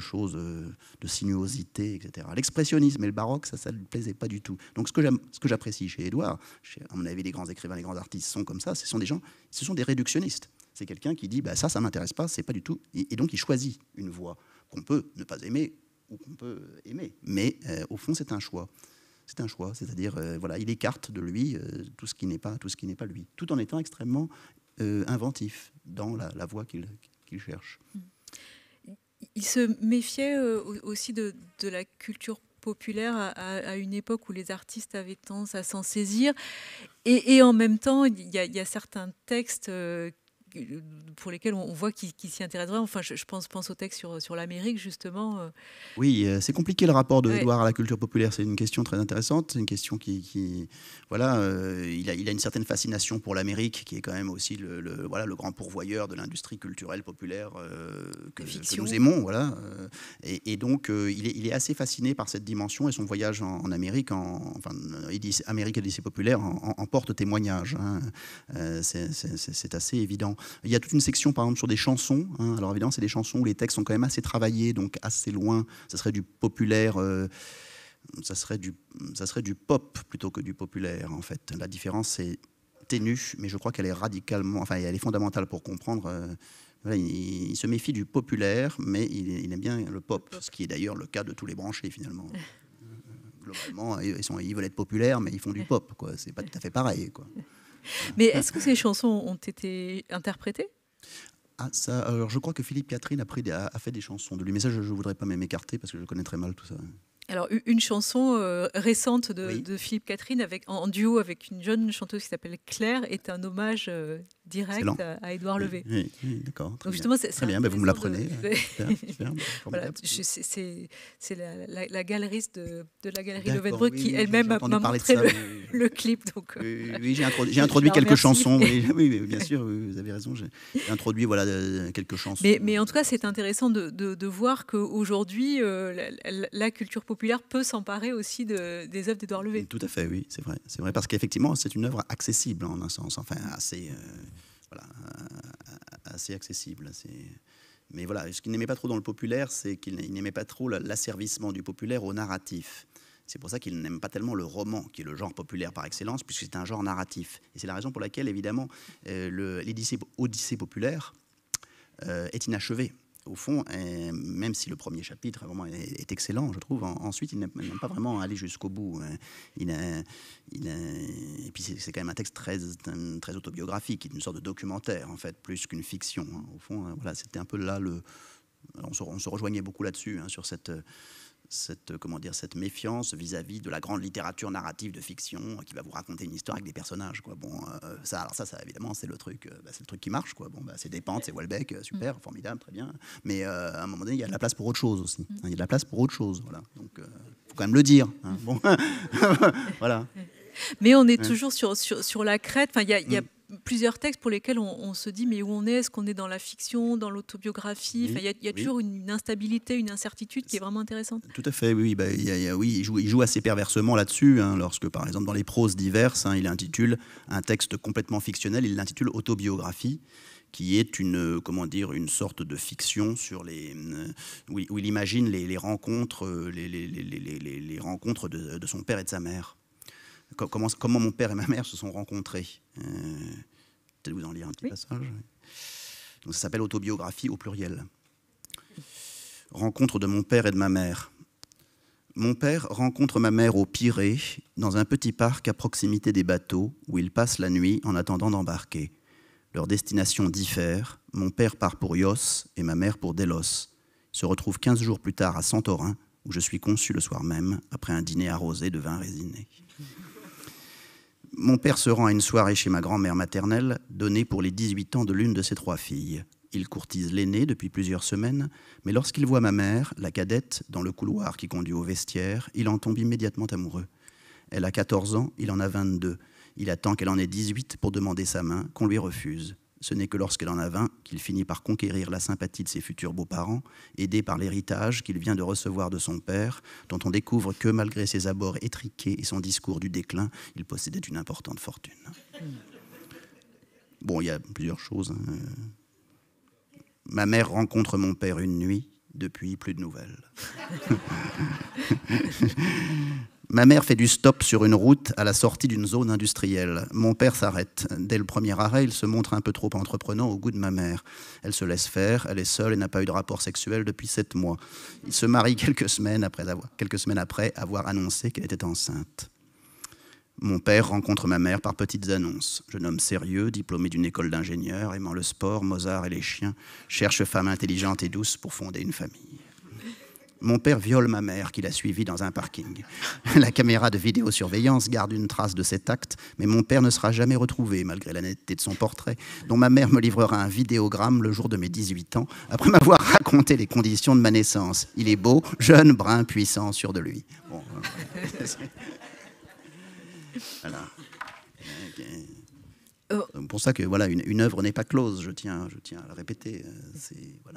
choses, euh, de sinuosité, etc. L'expressionnisme et le baroque, ça, ne lui plaisait pas du tout. Donc ce que j'apprécie chez Édouard, à mon avis, les grands écrivains, les grands artistes sont comme ça, ce sont des gens, ce sont des réductionnistes c'est quelqu'un qui dit bah, ça, ça m'intéresse pas, c'est pas du tout. Et, donc il choisit une voie qu'on peut ne pas aimer ou qu'on peut aimer. Mais euh, au fond, c'est un choix. C'est un choix, c'est-à-dire euh, voilà, il écarte de lui euh, tout ce qui n'est pas tout ce qui n'est pas lui, tout en étant extrêmement inventif dans la, voix voie qu'il cherche. Il se méfiait aussi de, la culture populaire à, une époque où les artistes avaient tendance à s'en saisir, et, en même temps, il y a certains textes pour lesquels on, voit qu'ils s'y intéresseraient. Enfin, je, pense, pense au texte sur, l'Amérique, justement. Euh. Oui, euh, c'est compliqué le rapport de ouais. à la culture populaire. C'est une question très intéressante. C'est une question qui. voilà, euh, il, a, une certaine fascination pour l'Amérique, qui est quand même aussi le, voilà, le grand pourvoyeur de l'industrie culturelle populaire que, nous aimons. Voilà. Et, donc, il, est, assez fasciné par cette dimension et son voyage en, Amérique, en, Amérique et lycée populaire, en, porte témoignage. Hein. c'est assez évident. Il y a toute une section, par exemple, sur des chansons. Hein. Alors évidemment, c'est des chansons où les textes sont quand même assez travaillés, donc assez loin. Ça serait du populaire. Euh, ça serait, du, ça serait du pop plutôt que du populaire, en fait. La différence est ténue, mais je crois qu'elle est radicalement, enfin, elle est fondamentale pour comprendre. Euh, il, se méfie du populaire, mais il, aime bien le pop, ce qui est d'ailleurs le cas de tous les branchés, finalement. Euh, globalement, ils, veulent être populaires, mais ils font du pop, quoi. C'est pas tout à fait pareil, quoi. Mais est-ce que ces chansons ont été interprétées ah, ça, alors je crois que Philippe Catherine a, pris fait des chansons de lui, mais ça je ne voudrais pas m'écarter parce que je connais très mal tout ça. Alors une chanson euh, récente de, Philippe Catherine avec, en, duo avec une jeune chanteuse qui s'appelle Claire est un hommage euh, direct à Édouard Levé. Oui, d'accord. Très, bien. bien. Ben, vous me l'apprenez. c'est la, galerie galeriste de, la galerie de qui elle-même m'a montré le, clip. Donc, euh, oui, j'ai introduit, quelques chansons. oui, bien sûr, vous avez raison. J'ai introduit voilà, euh, quelques chansons. Mais, en tout cas, c'est intéressant de, voir qu'aujourd'hui, euh, aujourd'hui, la, culture populaire peut s'emparer aussi des œuvres d'Édouard Levé. Tout à fait, oui, c'est vrai. C'est vrai parce qu'effectivement, c'est une œuvre accessible en un sens, enfin assez voilà, euh, assez accessible. Mais voilà, ce qu'il n'aimait pas trop dans le populaire, c'est qu'il n'aimait pas trop l'asservissement du populaire au narratif. C'est pour ça qu'il n'aime pas tellement le roman, qui est le genre populaire par excellence, puisque c'est un genre narratif. Et c'est la raison pour laquelle, évidemment, euh, l'Odyssée populaire euh, est inachevée au fond, même si le premier chapitre vraiment, est, excellent, je trouve, ensuite, il n'a pas vraiment allé jusqu'au bout. Hein. Il, et puis, c'est quand même un texte très, très autobiographique, une sorte de documentaire, en fait, plus qu'une fiction. Hein. Au fond, hein, voilà, c'était un peu là le. On se, rejoignait beaucoup là-dessus, sur cette cette, euh, comment dire, cette méfiance vis-à-vis de la grande littérature narrative de fiction qui va vous raconter une histoire avec des personnages. Quoi. Bon, euh, ça, alors ça, ça évidemment, c'est le truc, euh, bah, c'est le truc qui marche. Quoi. Bon, bah, c'est pentes c'est Welbeck, super, mm. formidable, très bien. Mais à un moment donné, il y a de la place pour autre chose aussi. Mm. Il y a de la place pour autre chose. Voilà. Donc, faut quand même le dire. Hein. Bon, voilà. Mm mais on est toujours sur, sur, la crête. Enfin, il y a, mm. plusieurs textes pour lesquels on, se dit mais où on est Est-ce qu'on est dans la fiction, dans l'autobiographie Il y a, y a toujours une, instabilité, une incertitude qui est vraiment intéressante. Tout à fait, oui. il, joue, assez perversement là-dessus, hein, lorsque par exemple dans les proses diverses, hein, il intitule un texte complètement fictionnel, il l'intitule Autobiographie qui est une euh, comment dire une sorte de fiction sur les euh, où il, imagine les, rencontres les, rencontres de son père et de sa mère comment, mon père et ma mère se sont rencontrés. Euh, Peut-être vous en lire un petit passage. ça s'appelle Autobiographie au pluriel. Rencontre de mon père et de ma mère. Mon père rencontre ma mère au Pirée, dans un petit parc à proximité des bateaux, où ils passent la nuit en attendant d'embarquer. Leurs destination diffèrent. Mon père part pour Ios et ma mère pour Delos. Ils se retrouvent 15 jours plus tard à Santorin, où je suis conçu le soir même, après un dîner arrosé de vin résiné. Mon père se rend à une soirée chez ma grand-mère maternelle, donnée pour les 18 ans de l'une de ses trois filles. Il courtise l'aînée depuis plusieurs semaines, mais lorsqu'il voit ma mère, la cadette, dans le couloir qui conduit au vestiaire, il en tombe immédiatement amoureux. Elle a 14 ans, il en a 22. Il attend qu'elle en ait 18 pour demander sa main, qu'on lui refuse. Ce n'est que lorsqu'elle en a 20 qu'il finit par conquérir la sympathie de ses futurs beaux-parents, aidé par l'héritage qu'il vient de recevoir de son père, dont on découvre que malgré ses abords étriqués et son discours du déclin, il possédait une importante fortune. Bon, il y a plusieurs choses. Hein. Ma mère rencontre mon père une nuit, depuis plus de nouvelles. Ma mère fait du stop sur une route à la sortie d'une zone industrielle. Mon père s'arrête. Dès le premier arrêt, il se montre un peu trop entreprenant au goût de ma mère. Elle se laisse faire, elle est seule et n'a pas eu de rapport sexuel depuis sept mois. Il se marie quelques semaines après avoir, annoncé qu'elle était enceinte. Mon père rencontre ma mère par petites annonces. Jeune homme sérieux, diplômé d'une école d'ingénieur, aimant le sport, Mozart et les chiens, cherche femme intelligente et douce pour fonder une famille. Mon père viole ma mère qui l'a suivie dans un parking. La caméra de vidéosurveillance garde une trace de cet acte, mais mon père ne sera jamais retrouvé malgré la netteté de son portrait, dont ma mère me livrera un vidéogramme le jour de mes 18 ans, après m'avoir raconté les conditions de ma naissance. Il est beau, jeune, brun, puissant, sûr de lui. Bon, euh, euh, C'est pour ça que voilà, une, œuvre n'est pas close, je tiens, je tiens à le répéter. Euh,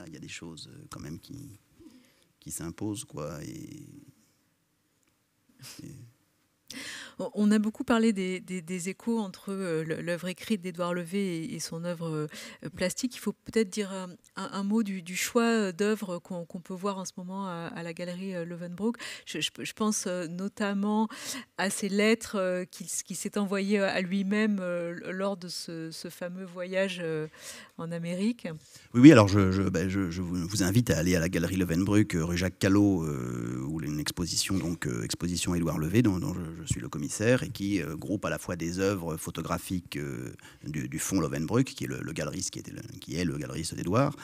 il y a des choses quand même qui, s'impose, quoi. et... On a beaucoup parlé des, échos entre euh, l'œuvre écrite d'Édouard Levé et son œuvre euh, plastique. Il faut peut-être dire euh, un, mot du, choix d'œuvres qu'on peut voir en ce moment à, la galerie Levenbrook. Je, pense notamment à ces lettres qu'il s'est envoyées à lui-même lors de ce, fameux voyage en Amérique. Oui, alors je, ben, vous invite à aller à la galerie Levenbrook, rue Jacques Callot, où il y a une exposition, donc exposition Édouard Levé, dont, dont je suis le commissaire et qui euh, groupe à la fois des œuvres photographiques euh, du, du fonds Lovenbruck, qui est le, galeriste qui, était qui est le galeriste d'Edouard,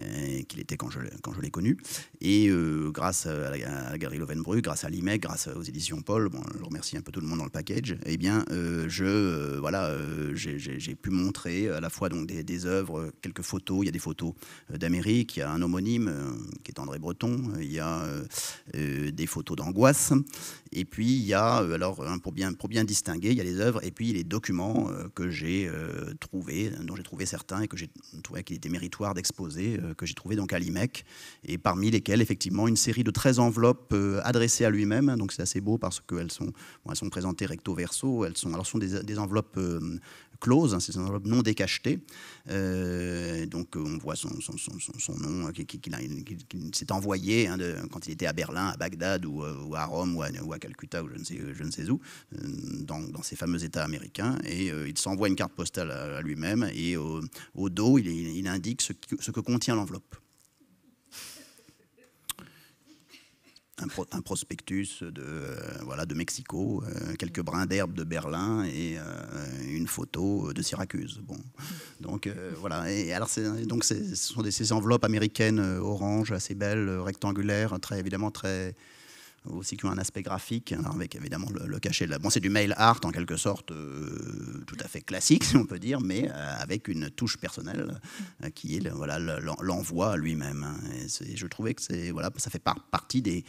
euh, qu'il était quand je, quand je l'ai connu. Et grâce à la, galerie Lovenbruck, grâce à l'IMEC, grâce aux éditions Paul, bon, je remercie un peu tout le monde dans le package, et eh bien, je, voilà, j'ai pu montrer à la fois donc, des, des œuvres, quelques photos, il y a des photos d'Amérique, il y a un homonyme qui est André Breton, il y a des photos d'angoisse, et puis il y a alors un, bien, pour bien distinguer, il y a les œuvres et puis les documents euh, que j'ai euh, trouvés, dont j'ai trouvé certains et que j'ai trouvé qu'il était méritoire d'exposer, euh, que j'ai trouvé donc à l'IMEC, et parmi lesquels effectivement une série de 13 enveloppes adressées à lui-même, donc c'est assez beau parce qu'elles sont, elles sont présentées recto verso, elles sont, alors sont des, des enveloppes Hein, c'est une enveloppe non décachetée. Euh, donc euh, on voit son, son, nom hein, qu'il qui, s'est envoyé hein, quand il était à Berlin, à Bagdad ou, euh, à Rome ou à, Calcutta ou je ne sais, je ne sais où, dans, ces fameux États américains. Et il s'envoie une carte postale à, lui-même et au, dos, il, indique ce que contient l'enveloppe. un, prospectus de, euh, voilà, de Mexico, euh, quelques brins d'herbe de Berlin et euh, une photo de Syracuse. Bon. Donc voilà. Et alors donc ce sont des, ces enveloppes américaines orange, assez belles, rectangulaires, très évidemment très aussi qui ont un aspect graphique, hein, avec évidemment le, cachet la... Bon, c'est du mail art en quelque sorte, euh, tout à fait classique, si on peut dire, mais euh, avec une touche personnelle euh, qui est l'envoi lui-même. Hein. Et, je trouvais que voilà, ça fait partie des,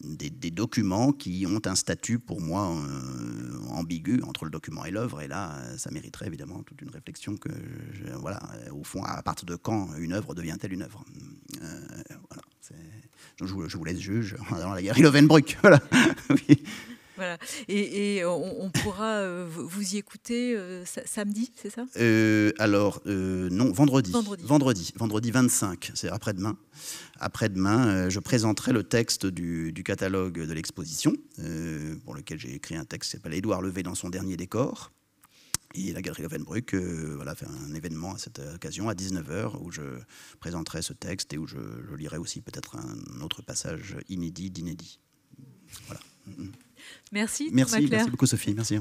des, documents qui ont un statut pour moi euh, ambigu entre le document et l'œuvre. Et là, ça mériterait évidemment toute une réflexion que, voilà, au fond, à partir de quand une œuvre devient-elle une œuvre euh, je, vous laisse juge en allant la il Lovenbruck. Voilà. oui. Voilà. Et, euh, on, pourra euh, vous y écouter euh, samedi, c'est ça Alors, non, vendredi. Vendredi. Vendredi, 25, c'est après-demain. Après-demain, je présenterai le texte du, catalogue de l'exposition, pour lequel j'ai écrit un texte qui s'appelle Édouard Levé dans son dernier décor. Et la galerie Ovenbruck voilà, fait un événement à cette occasion à 19h où je présenterai ce texte et où je, je lirai aussi peut-être un autre passage inédit d'inédit. Voilà. Merci. Merci, Thomas Claire. merci beaucoup Sophie. Merci.